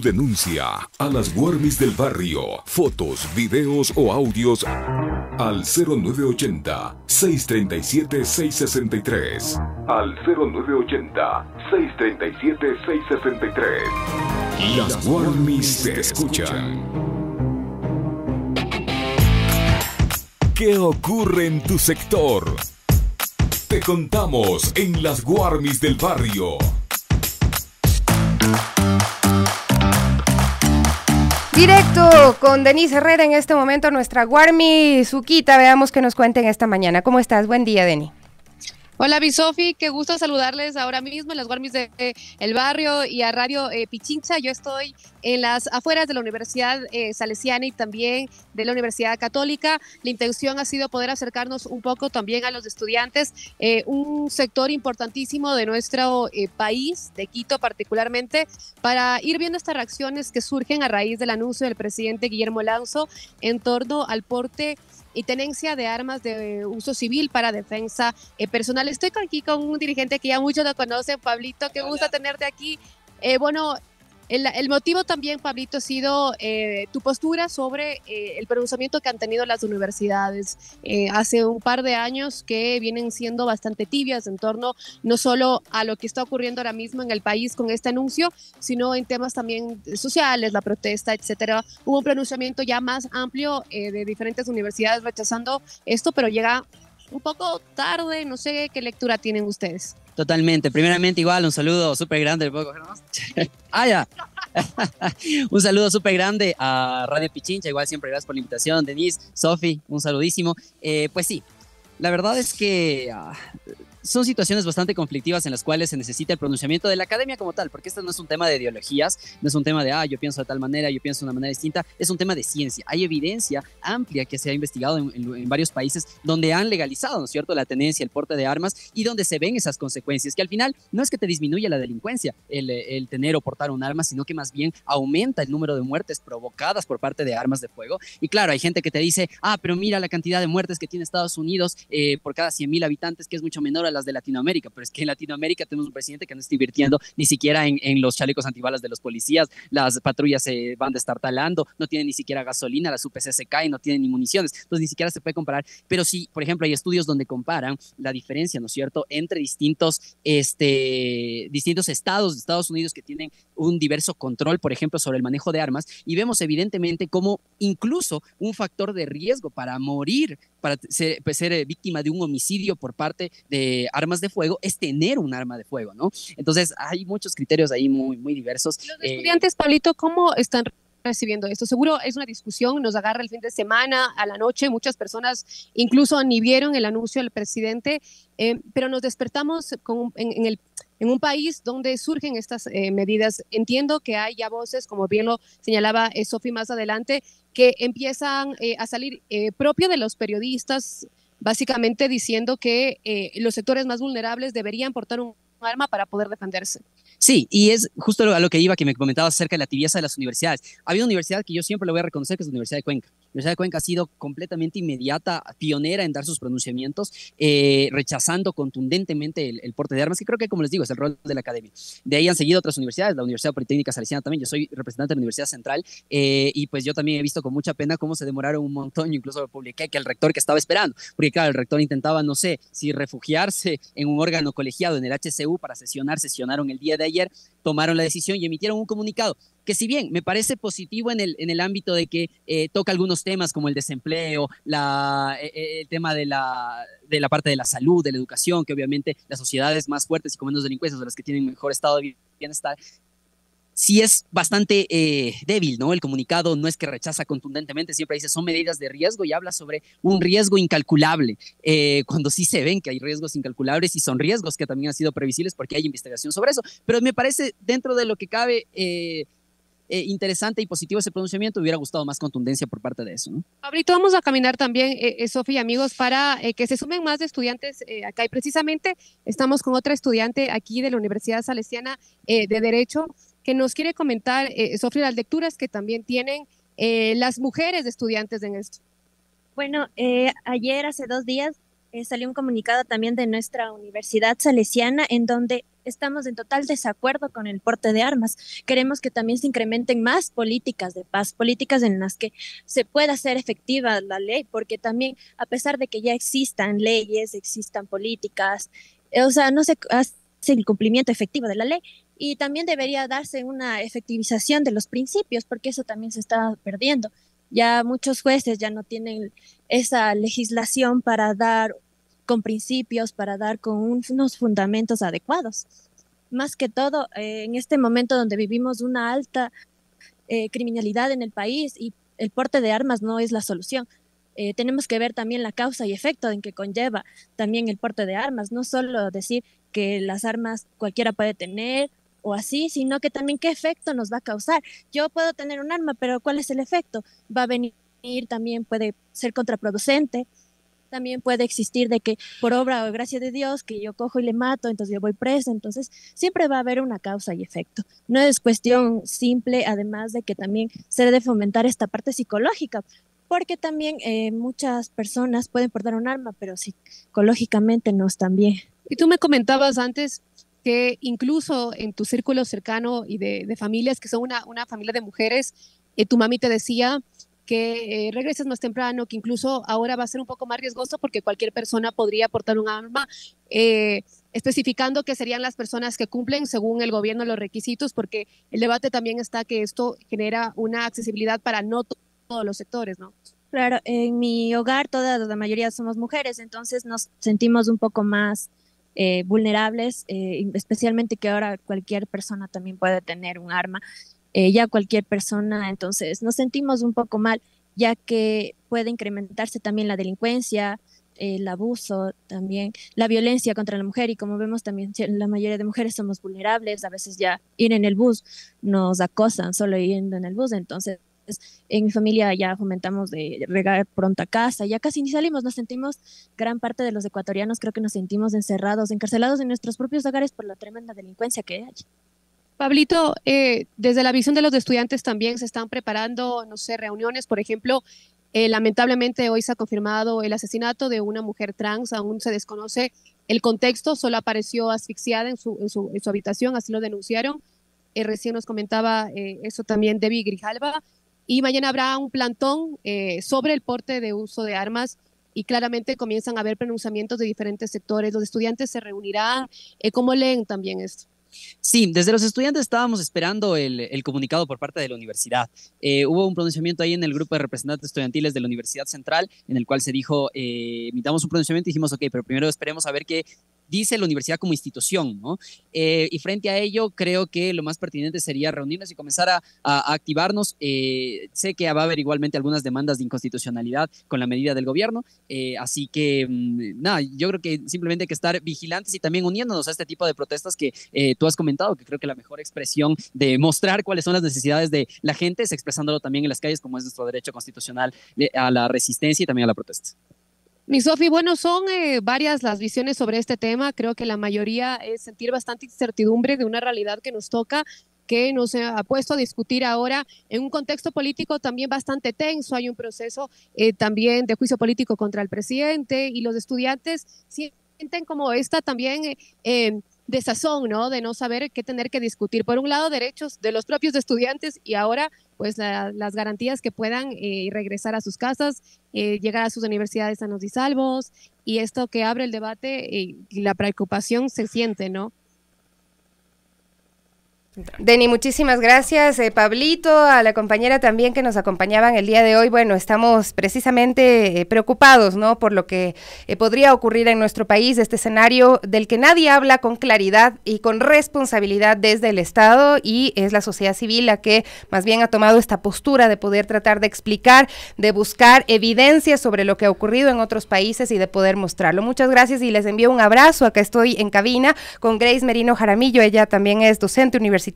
denuncia a las Guarmis del barrio. Fotos, videos o audios al 0980-637-663. Al 0980-637-663. Las Guarmis te escuchan. ¿Qué ocurre en tu sector? Te contamos en las Guarmis del barrio. Directo con Denise Herrera en este momento, nuestra Guarmi Suquita. Veamos que nos cuenten esta mañana. ¿Cómo estás? Buen día, Denis. Hola, Bisofi, qué gusto saludarles ahora mismo en las Guarmis de El Barrio y a Radio eh, Pichincha. Yo estoy en las afueras de la Universidad eh, Salesiana y también de la Universidad Católica. La intención ha sido poder acercarnos un poco también a los estudiantes, eh, un sector importantísimo de nuestro país, de Quito particularmente, para ir viendo estas reacciones que surgen a raíz del anuncio del presidente Guillermo Lanzo en torno al porte y tenencia de armas de uso civil para defensa eh, personal. Estoy aquí con un dirigente que ya muchos lo conocen, Pablito, qué gusto tenerte aquí. Eh, bueno, el, motivo también, Pablito, ha sido eh, tu postura sobre eh, el pronunciamiento que han tenido las universidades eh, hace un par de años que vienen siendo bastante tibias en torno no solo a lo que está ocurriendo ahora mismo en el país con este anuncio, sino en temas también sociales, la protesta, etcétera. Hubo un pronunciamiento ya más amplio de diferentes universidades rechazando esto, pero llega un poco tarde, no sé qué lectura tienen ustedes. Totalmente. Primeramente, igual, un saludo súper grande. ah, ya. un saludo súper grande a Radio Pichincha. Igual, siempre gracias por la invitación. Denise, Sofi, un saludísimo. Eh, pues sí, la verdad es que ah, son situaciones bastante conflictivas en las cuales se necesita el pronunciamiento de la academia como tal, porque esto no es un tema de ideologías, no es un tema de, ah, yo pienso de tal manera, yo pienso de una manera distinta, es un tema de ciencia. Hay evidencia amplia que se ha investigado en, varios países donde han legalizado, ¿no es cierto?, la tenencia, el porte de armas y donde se ven esas consecuencias, que al final no es que te disminuya la delincuencia el, tener o portar un arma, sino que más bien aumenta el número de muertes provocadas por parte de armas de fuego. Y claro, hay gente que te dice, ah, pero mira la cantidad de muertes que tiene Estados Unidos eh, por cada 100 mil habitantes, que es mucho menor a la de Latinoamérica, pero es que en Latinoamérica tenemos un presidente que no está invirtiendo ni siquiera en, los chalecos antibalas de los policías, las patrullas se van estar talando, no tienen ni siquiera gasolina, las UPC se caen, no tienen ni municiones, entonces ni siquiera se puede comparar, pero sí, por ejemplo, hay estudios donde comparan la diferencia, ¿no es cierto?, entre distintos, este, distintos estados de Estados Unidos que tienen un diverso control, por ejemplo, sobre el manejo de armas, y vemos evidentemente cómo incluso un factor de riesgo para morir para ser, pues, ser eh, víctima de un homicidio por parte de armas de fuego es tener un arma de fuego, ¿no? Entonces hay muchos criterios ahí muy, muy diversos. Los eh, estudiantes, Pablito, ¿cómo están recibiendo esto. Seguro es una discusión, nos agarra el fin de semana, a la noche, muchas personas incluso ni vieron el anuncio del presidente, eh, pero nos despertamos en, un país donde surgen estas eh, medidas. Entiendo que hay ya voces, como bien lo señalaba eh, Sofi más adelante, que empiezan a salir propio de los periodistas, básicamente diciendo que los sectores más vulnerables deberían portar un arma para poder defenderse. Sí, y es justo a lo que iba, que me comentabas acerca de la tibieza de las universidades. Ha habido una universidad que yo siempre lo voy a reconocer, que es la Universidad de Cuenca. La Universidad de Cuenca ha sido completamente inmediata, pionera en dar sus pronunciamientos, eh, rechazando contundentemente el, porte de armas, que creo que, como les digo, es el rol de la academia. De ahí han seguido otras universidades, la Universidad Politécnica Salesiana también, yo soy representante de la Universidad Central, eh, y pues yo también he visto con mucha pena cómo se demoraron un montón, incluso lo publiqué, que el rector que estaba esperando, porque claro, el rector intentaba, no sé, si refugiarse en un órgano colegiado, en el HCU, para sesionar, sesionaron el día de ayer tomaron la decisión y emitieron un comunicado que si bien me parece positivo en el, en el ámbito de que eh, toca algunos temas como el desempleo, la, eh, eh, el tema de la, de la parte de la salud, de la educación, que obviamente las sociedades más fuertes y con menos delincuencias, de las que tienen mejor estado de bienestar, sí es bastante eh, débil, ¿no? El comunicado no es que rechaza contundentemente, siempre dice son medidas de riesgo y habla sobre un riesgo incalculable, eh, cuando sí se ven que hay riesgos incalculables y son riesgos que también han sido previsibles porque hay investigación sobre eso. Pero me parece, dentro de lo que cabe, eh, interesante y positivo ese pronunciamiento, hubiera gustado más contundencia por parte de eso. ¿no? vamos a caminar también, eh, y amigos, para que se sumen más estudiantes acá. Y precisamente estamos con otra estudiante aquí de la Universidad Salesiana de Derecho, que nos quiere comentar eh, las lecturas que también tienen eh, las mujeres estudiantes en esto. Bueno, eh, ayer, hace dos días, eh, salió un comunicado también de nuestra Universidad Salesiana en donde estamos en total desacuerdo con el porte de armas. Queremos que también se incrementen más políticas de paz, políticas en las que se pueda hacer efectiva la ley, porque también a pesar de que ya existan leyes, existan políticas, o sea, no sé el cumplimiento efectivo de la ley y también debería darse una efectivización de los principios porque eso también se está perdiendo. Ya muchos jueces ya no tienen esa legislación para dar con principios, para dar con unos fundamentos adecuados. Más que todo, eh, en este momento donde vivimos una alta eh, criminalidad en el país y el porte de armas no es la solución. Eh, tenemos que ver también la causa y efecto en que conlleva también el porte de armas, no solo decir que las armas cualquiera puede tener o así, sino que también qué efecto nos va a causar. Yo puedo tener un arma, pero ¿cuál es el efecto? Va a venir también, puede ser contraproducente, también puede existir de que por obra o gracia de Dios que yo cojo y le mato, entonces yo voy preso, entonces siempre va a haber una causa y efecto. No es cuestión simple, además de que también se debe fomentar esta parte psicológica, porque también eh, muchas personas pueden portar un arma, pero psicológicamente no están bien. Y tú me comentabas antes que incluso en tu círculo cercano y de, familias, que son una, una familia de mujeres, eh, tu mami te decía que eh, regreses más temprano, que incluso ahora va a ser un poco más riesgoso porque cualquier persona podría portar un arma, eh, especificando que serían las personas que cumplen según el gobierno los requisitos, porque el debate también está que esto genera una accesibilidad para no todos los sectores, ¿no? Claro, en mi hogar toda la mayoría somos mujeres, entonces nos sentimos un poco más eh, vulnerables, eh, especialmente que ahora cualquier persona también puede tener un arma, eh, ya cualquier persona, entonces nos sentimos un poco mal, ya que puede incrementarse también la delincuencia, el abuso también, la violencia contra la mujer y como vemos también la mayoría de mujeres somos vulnerables, a veces ya ir en el bus nos acosan solo yendo en el bus, entonces pues, en mi familia ya fomentamos de regar pronto a casa, ya casi ni salimos, nos sentimos, gran parte de los ecuatorianos creo que nos sentimos encerrados, encarcelados en nuestros propios hogares por la tremenda delincuencia que hay. Pablito, eh, desde la visión de los estudiantes también se están preparando, no sé, reuniones, por ejemplo, eh, lamentablemente hoy se ha confirmado el asesinato de una mujer trans, aún se desconoce el contexto, solo apareció asfixiada en su, habitación, así lo denunciaron. Eh, recién nos comentaba eso también Debbie Grijalva. Y mañana habrá un plantón eh, sobre el porte de uso de armas y claramente comienzan a haber pronunciamientos de diferentes sectores. Los estudiantes se reunirán. Eh, ¿Cómo leen también esto? Sí, desde los estudiantes estábamos esperando el, comunicado por parte de la universidad. Eh, hubo un pronunciamiento ahí en el grupo de representantes estudiantiles de la Universidad Central en el cual se dijo, invitamos un pronunciamiento y dijimos, ok, pero primero esperemos a ver qué dice la universidad como institución, ¿no? Eh, y frente a ello, creo que lo más pertinente sería reunirnos y comenzar a, activarnos. Eh, sé que va a haber igualmente algunas demandas de inconstitucionalidad con la medida del gobierno, eh, así que mm, nada, yo creo que simplemente hay que estar vigilantes y también uniéndonos a este tipo de protestas que tú has comentado, que creo que la mejor expresión de mostrar cuáles son las necesidades de la gente es expresándolo también en las calles, como es nuestro derecho constitucional a la resistencia y también a la protesta. Mi Sofi, bueno, son eh, varias las visiones sobre este tema. Creo que la mayoría es sentir bastante incertidumbre de una realidad que nos toca que nos ha puesto a discutir ahora en un contexto político también bastante tenso. Hay un proceso eh, también de juicio político contra el presidente y los estudiantes sienten como esta también eh, em, sazón, ¿no? De no saber qué tener que discutir. Por un lado, derechos de los propios estudiantes y ahora, pues, las garantías que puedan eh, regresar a sus casas, eh, llegar a sus universidades sanos y salvos. Y esto que abre el debate eh, y la preocupación se siente, ¿no? Deni, muchísimas gracias, eh, Pablito, a la compañera también que nos acompañaban el día de hoy. Bueno, estamos precisamente eh, preocupados, ¿no? Por lo que eh, podría ocurrir en nuestro país, este escenario del que nadie habla con claridad y con responsabilidad desde el Estado y es la sociedad civil la que más bien ha tomado esta postura de poder tratar de explicar, de buscar evidencias sobre lo que ha ocurrido en otros países y de poder mostrarlo. Muchas gracias y les envío un abrazo. Acá estoy en cabina con Grace Merino Jaramillo, ella también es docente universitaria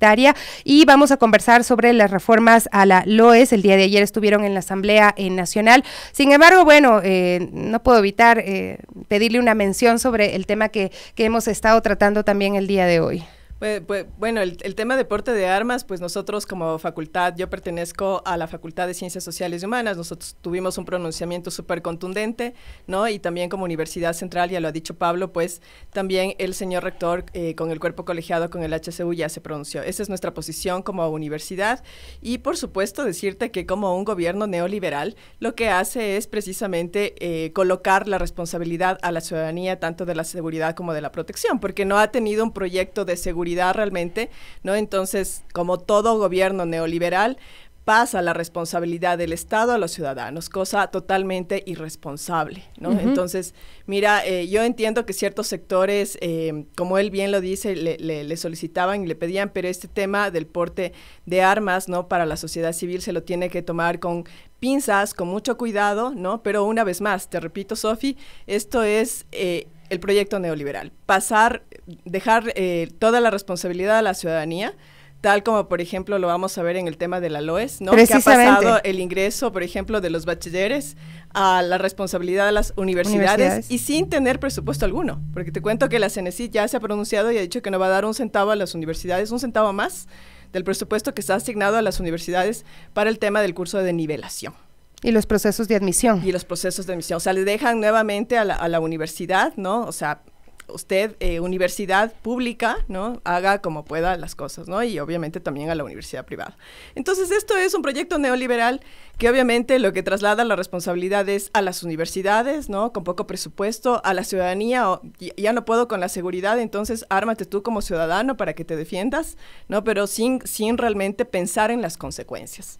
y vamos a conversar sobre las reformas a la LOES. El día de ayer estuvieron en la Asamblea eh, Nacional. Sin embargo, bueno, eh, no puedo evitar eh, pedirle una mención sobre el tema que hemos estado tratando también el día de hoy. Pues, pues, bueno, el, tema de porte de armas, pues nosotros como facultad, yo pertenezco a la Facultad de Ciencias Sociales y Humanas, nosotros tuvimos un pronunciamiento súper contundente, ¿no? Y también como Universidad Central, ya lo ha dicho Pablo, pues también el señor rector eh, con el cuerpo colegiado, con el HCU, ya se pronunció. Esa es nuestra posición como universidad y por supuesto decirte que como un gobierno neoliberal, lo que hace es precisamente eh, colocar la responsabilidad a la ciudadanía tanto de la seguridad como de la protección, porque no ha tenido un proyecto de seguridad realmente, ¿no? Entonces, como todo gobierno neoliberal, pasa la responsabilidad del Estado a los ciudadanos, cosa totalmente irresponsable, ¿no? Entonces, mira, eh, yo entiendo que ciertos sectores, eh, como él bien lo dice, le, solicitaban y le pedían, pero este tema del porte de armas, ¿no? Para la sociedad civil se lo tiene que tomar con pinzas, con mucho cuidado, ¿no? Pero una vez más, te repito, Sofi, esto es eh, el proyecto neoliberal, pasar dejar eh, toda la responsabilidad a la ciudadanía tal como por ejemplo lo vamos a ver en el tema de la LOES, ¿no? Que ha pasado el ingreso, por ejemplo, de los bachilleres a la responsabilidad de las universidades, y sin tener presupuesto alguno, porque te cuento que la CNC e ya se ha pronunciado y ha dicho que no va a dar un centavo a las universidades, un centavo más del presupuesto que está asignado a las universidades para el tema del curso de nivelación. Y los procesos de admisión. Y los procesos de admisión. O sea, le dejan nuevamente a la, a la universidad, ¿no? O sea, usted, eh, universidad pública, ¿no? Haga como pueda las cosas, ¿no? Y obviamente también a la universidad privada. Entonces, esto es un proyecto neoliberal que obviamente lo que traslada la responsabilidad es a las universidades, ¿no? Con poco presupuesto, a la ciudadanía, o, ya no puedo con la seguridad, entonces ármate tú como ciudadano para que te defiendas, ¿no? Pero sin, sin realmente pensar en las consecuencias.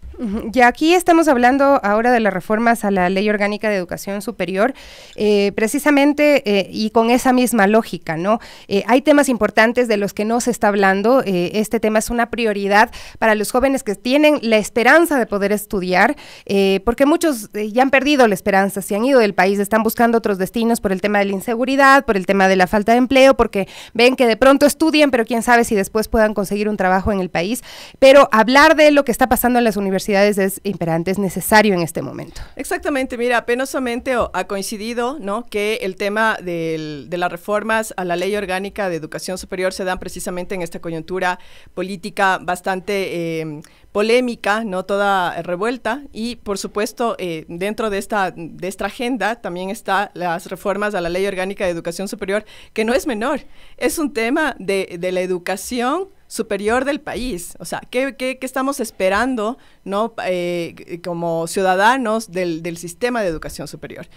Y aquí estamos hablando ahora de las reformas a la Ley Orgánica de Educación Superior, eh, precisamente eh, y con esa misma lógica, ¿no? Eh, hay temas importantes de los que no se está hablando, este tema es una prioridad para los jóvenes que tienen la esperanza de poder estudiar, eh, porque muchos eh, ya han perdido la esperanza, se han ido del país, están buscando otros destinos por el tema de la inseguridad, por el tema de la falta de empleo, porque ven que de pronto estudian, pero quién sabe si después puedan conseguir un trabajo en el país. Pero hablar de lo que está pasando en las universidades es imperante, es necesario en este momento. Exactamente, mira, penosamente ha coincidido ¿no? que el tema de las reformas a la ley orgánica de educación superior se dan precisamente en esta coyuntura política bastante... Em, polémica, ¿no? Toda revuelta. Y, por supuesto, eh, dentro de esta, de esta agenda también está las reformas a la Ley Orgánica de Educación Superior, que no es menor. Es un tema de, la educación superior del país. O sea, ¿qué, estamos esperando ¿no? Eh, como ciudadanos del, sistema de educación superior?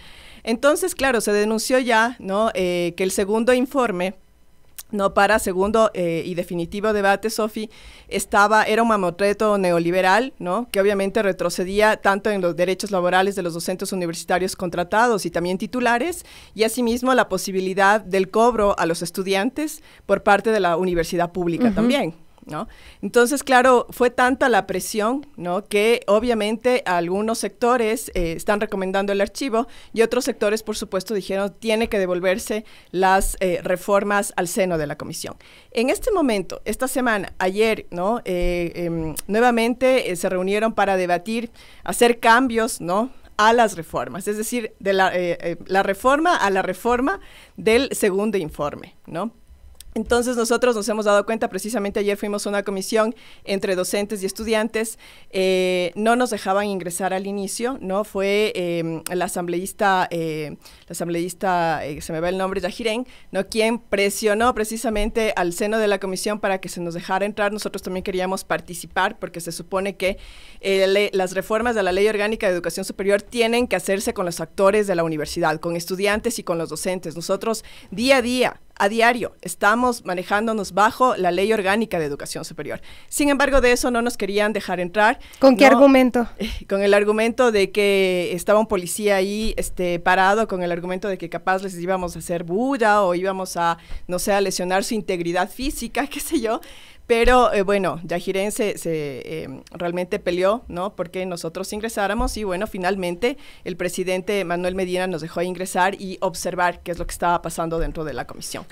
Entonces, claro, se denunció ya ¿no? Eh, que el segundo informe no para segundo eh, y definitivo debate, Sofi, estaba, era un mamotreto neoliberal, ¿no? Que obviamente retrocedía tanto en los derechos laborales de los docentes universitarios contratados y también titulares, y asimismo la posibilidad del cobro a los estudiantes por parte de la universidad pública también. ¿no? Entonces, claro, fue tanta la presión, ¿no? Que obviamente algunos sectores eh, están recomendando el archivo y otros sectores, por supuesto, dijeron tiene que devolverse las eh, reformas al seno de la comisión. En este momento, esta semana, ayer, ¿no? Eh, em, nuevamente se reunieron para debatir, hacer cambios, ¿no? a las reformas, es decir, de la, la reforma a la reforma del segundo informe, ¿no? Entonces nosotros nos hemos dado cuenta, precisamente ayer fuimos a una comisión entre docentes y estudiantes, eh, no nos dejaban ingresar al inicio, ¿no? Fue em, la asambleísta, eh, la asambleísta, eh, se me va el nombre, Yajiren, ¿no? Quien presionó precisamente al seno de la comisión para que se nos dejara entrar. Nosotros también queríamos participar porque se supone que las reformas de la Ley Orgánica de Educación Superior tienen que hacerse con los actores de la universidad, con estudiantes y con los docentes. Nosotros día a día a diario estamos manejándonos bajo la ley orgánica de educación superior. Sin embargo, de eso no nos querían dejar entrar. ¿Con qué argumento? con el argumento de que estaba un policía ahí este, parado, con el argumento de que capaz les íbamos a hacer bulla o íbamos a, no sé, a lesionar su integridad física, qué sé yo. Pero eh, bueno, Yajirén se, em, realmente peleó, ¿no? Porque nosotros ingresáramos y bueno, finalmente el presidente Manuel Medina nos dejó ingresar y observar qué es lo que estaba pasando dentro de la comisión.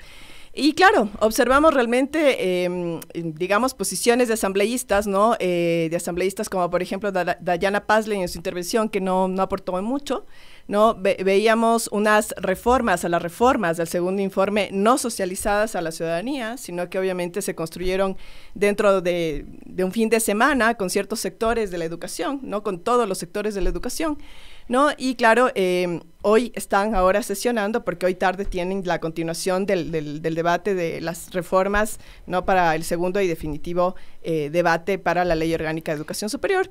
Y claro, observamos realmente, em, digamos, posiciones de asambleístas, ¿no? Eh, de asambleístas como por ejemplo Dayana Pazley en su intervención, que no, no aportó mucho. ¿no? veíamos unas reformas a las reformas del segundo informe no socializadas a la ciudadanía, sino que obviamente se construyeron dentro de, un fin de semana con ciertos sectores de la educación, ¿no? Con todos los sectores de la educación. ¿no? Y claro, em, hoy están ahora sesionando porque hoy tarde tienen la continuación del, del, debate de las reformas, ¿no? Para el segundo y definitivo eh, debate para la Ley Orgánica de Educación Superior.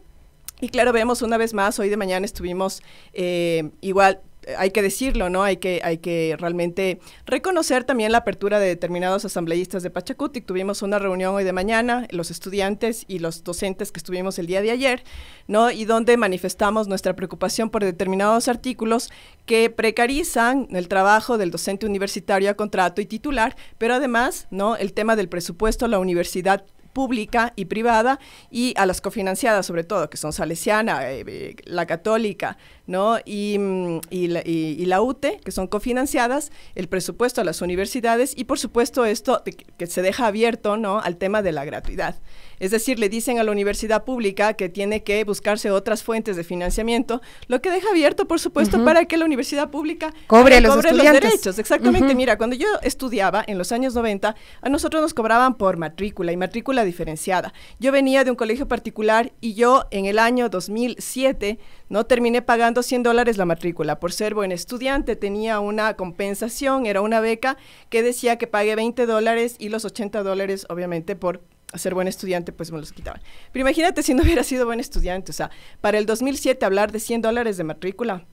Y claro, vemos una vez más, hoy de mañana estuvimos eh, igual eh, hay que decirlo, ¿no? Hay que, hay que realmente reconocer también la apertura de determinados asambleístas de Pachacuti. Tuvimos una reunión hoy de mañana, los estudiantes y los docentes que estuvimos el día de ayer, ¿no? Y donde manifestamos nuestra preocupación por determinados artículos que precarizan el trabajo del docente universitario a contrato y titular, pero además, ¿no? El tema del presupuesto, a la universidad pública y privada y a las cofinanciadas sobre todo, que son Salesiana, eh, eh, la Católica ¿no? Y, mm, la, y, UTE, que son cofinanciadas, el presupuesto a las universidades y por supuesto esto que, que se deja abierto ¿no? al tema de la gratuidad. Es decir, le dicen a la universidad pública que tiene que buscarse otras fuentes de financiamiento, lo que deja abierto, por supuesto, para que la universidad pública cobre, los, derechos. Exactamente, mira, cuando yo estudiaba en los años 90, a nosotros nos cobraban por matrícula y matrícula diferenciada. Yo venía de un colegio particular y yo en el año 2007 no terminé pagando 100 dólares la matrícula por ser buen estudiante, tenía una compensación, era una beca que decía que pagué 20 dólares y los 80 dólares obviamente por a ser buen estudiante, pues me los quitaban. Pero imagínate si no hubiera sido buen estudiante, o sea, para el 2007 hablar de 100 dólares de matrícula,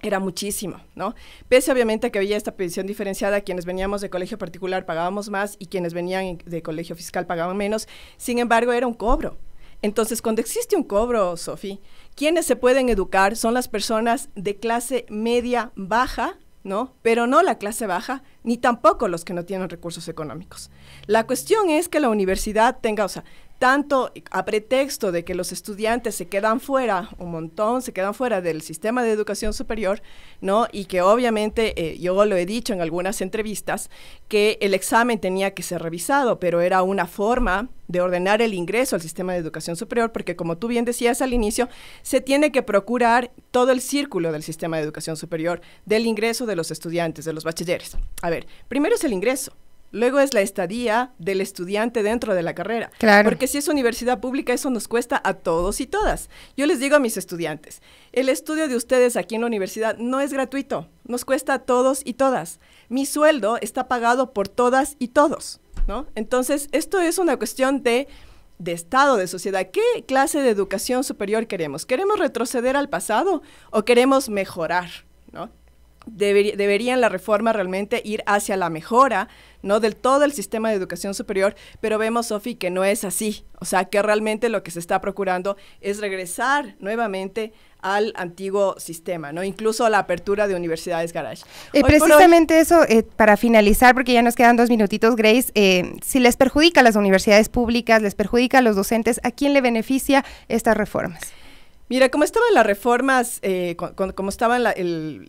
era muchísimo, ¿no? Pese obviamente a que había esta petición diferenciada, quienes veníamos de colegio particular pagábamos más y quienes venían de colegio fiscal pagaban menos, sin embargo era un cobro. Entonces, cuando existe un cobro, Sofi, quienes se pueden educar son las personas de clase media baja, ¿no? Pero no la clase baja, ni tampoco los que no tienen recursos económicos. La cuestión es que la universidad tenga, o sea, tanto a pretexto de que los estudiantes se quedan fuera, un montón se quedan fuera del sistema de educación superior, ¿no? Y que obviamente, eh, yo lo he dicho en algunas entrevistas, que el examen tenía que ser revisado, pero era una forma de ordenar el ingreso al sistema de educación superior, porque como tú bien decías al inicio, se tiene que procurar todo el círculo del sistema de educación superior, del ingreso de los estudiantes, de los bachilleres. A ver, primero es el ingreso, Luego es la estadía del estudiante dentro de la carrera. Claro. Porque si es universidad pública, eso nos cuesta a todos y todas. Yo les digo a mis estudiantes, el estudio de ustedes aquí en la universidad no es gratuito, nos cuesta a todos y todas. Mi sueldo está pagado por todas y todos, ¿no? Entonces, esto es una cuestión de, estado, de sociedad. ¿Qué clase de educación superior queremos? ¿Queremos retroceder al pasado o queremos mejorar? ¿no? deberían la reforma realmente ir hacia la mejora, ¿no? Del todo el sistema de educación superior, pero vemos, Sofi, que no es así. O sea, que realmente lo que se está procurando es regresar nuevamente al antiguo sistema, ¿no? Incluso la apertura de universidades garage. Eh, y precisamente eso, eh, para finalizar, porque ya nos quedan dos minutitos, Grace, eh, si les perjudica a las universidades públicas, les perjudica a los docentes, ¿a quién le beneficia estas reformas? Mira, como estaban las reformas, eh, como estaban, la,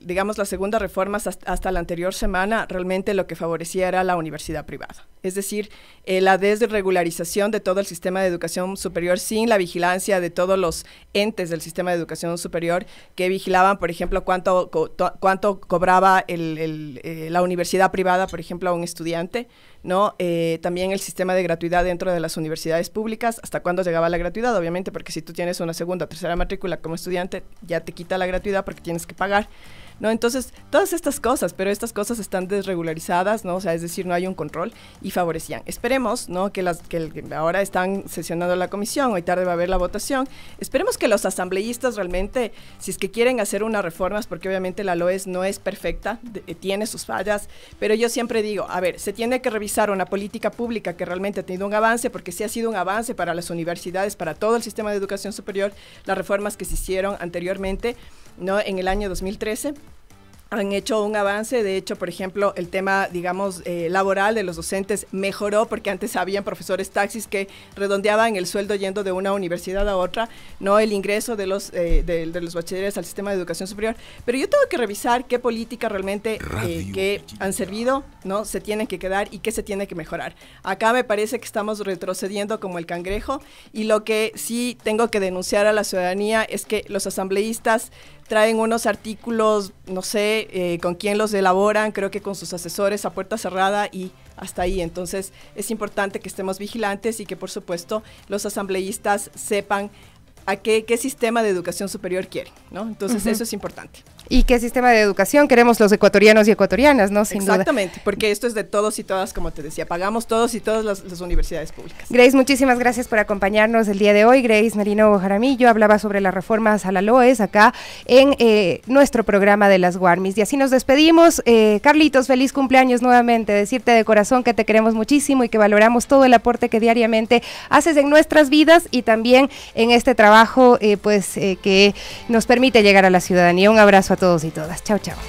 digamos, las segundas reformas hasta, la anterior semana, realmente lo que favorecía era la universidad privada. Es decir, eh, la desregularización de todo el sistema de educación superior sin la vigilancia de todos los entes del sistema de educación superior que vigilaban, por ejemplo, cuánto, cuánto cobraba eh, la universidad privada, por ejemplo, a un estudiante. ¿no? Eh, también el sistema de gratuidad dentro de las universidades públicas, hasta cuándo llegaba la gratuidad, obviamente, porque si tú tienes una segunda o tercera matrícula como estudiante, ya te quita la gratuidad porque tienes que pagar. ¿no? Entonces, todas estas cosas, pero estas cosas están desregularizadas, ¿no? O sea, es decir, no hay un control y favorecían. Esperemos, ¿no? Que, las, que ahora están sesionando la comisión, hoy tarde va a haber la votación. Esperemos que los asambleístas realmente, si es que quieren hacer unas reformas, porque obviamente la LOES no es perfecta, eh, tiene sus fallas, pero yo siempre digo, a ver, se tiene que revisar una política pública que realmente ha tenido un avance, porque sí ha sido un avance para las universidades, para todo el sistema de educación superior, las reformas que se hicieron anteriormente ¿no? en el año 2013 han hecho un avance. De hecho, por ejemplo, el tema, digamos, eh, laboral de los docentes mejoró porque antes habían profesores taxis que redondeaban el sueldo yendo de una universidad a otra, no el ingreso de los, eh, de, los bachilleres al sistema de educación superior. Pero yo tengo que revisar qué políticas realmente eh, que han servido, ¿no? Se tienen que quedar y qué se tiene que mejorar. Acá me parece que estamos retrocediendo como el cangrejo y lo que sí tengo que denunciar a la ciudadanía es que los asambleístas traen unos artículos, no sé, eh, con quién los elaboran, creo que con sus asesores a puerta cerrada y hasta ahí. Entonces es importante que estemos vigilantes y que por supuesto los asambleístas sepan a qué, sistema de educación superior quieren, ¿no? Entonces eso es importante y qué sistema de educación queremos los ecuatorianos y ecuatorianas, ¿no? Sin Exactamente, porque esto es de todos y todas, como te decía, pagamos todos y todas las, universidades públicas. Grace, muchísimas gracias por acompañarnos el día de hoy. Grace Merino Jaramillo hablaba sobre las reformas a la LOES acá en eh, nuestro programa de las Guarmis. Y así nos despedimos. Eh, Carlitos, feliz cumpleaños nuevamente. Decirte de corazón que te queremos muchísimo y que valoramos todo el aporte que diariamente haces en nuestras vidas y también en este trabajo eh, pues que nos permite llegar a la ciudadanía. Un abrazo a todos y todas. Chao, chao.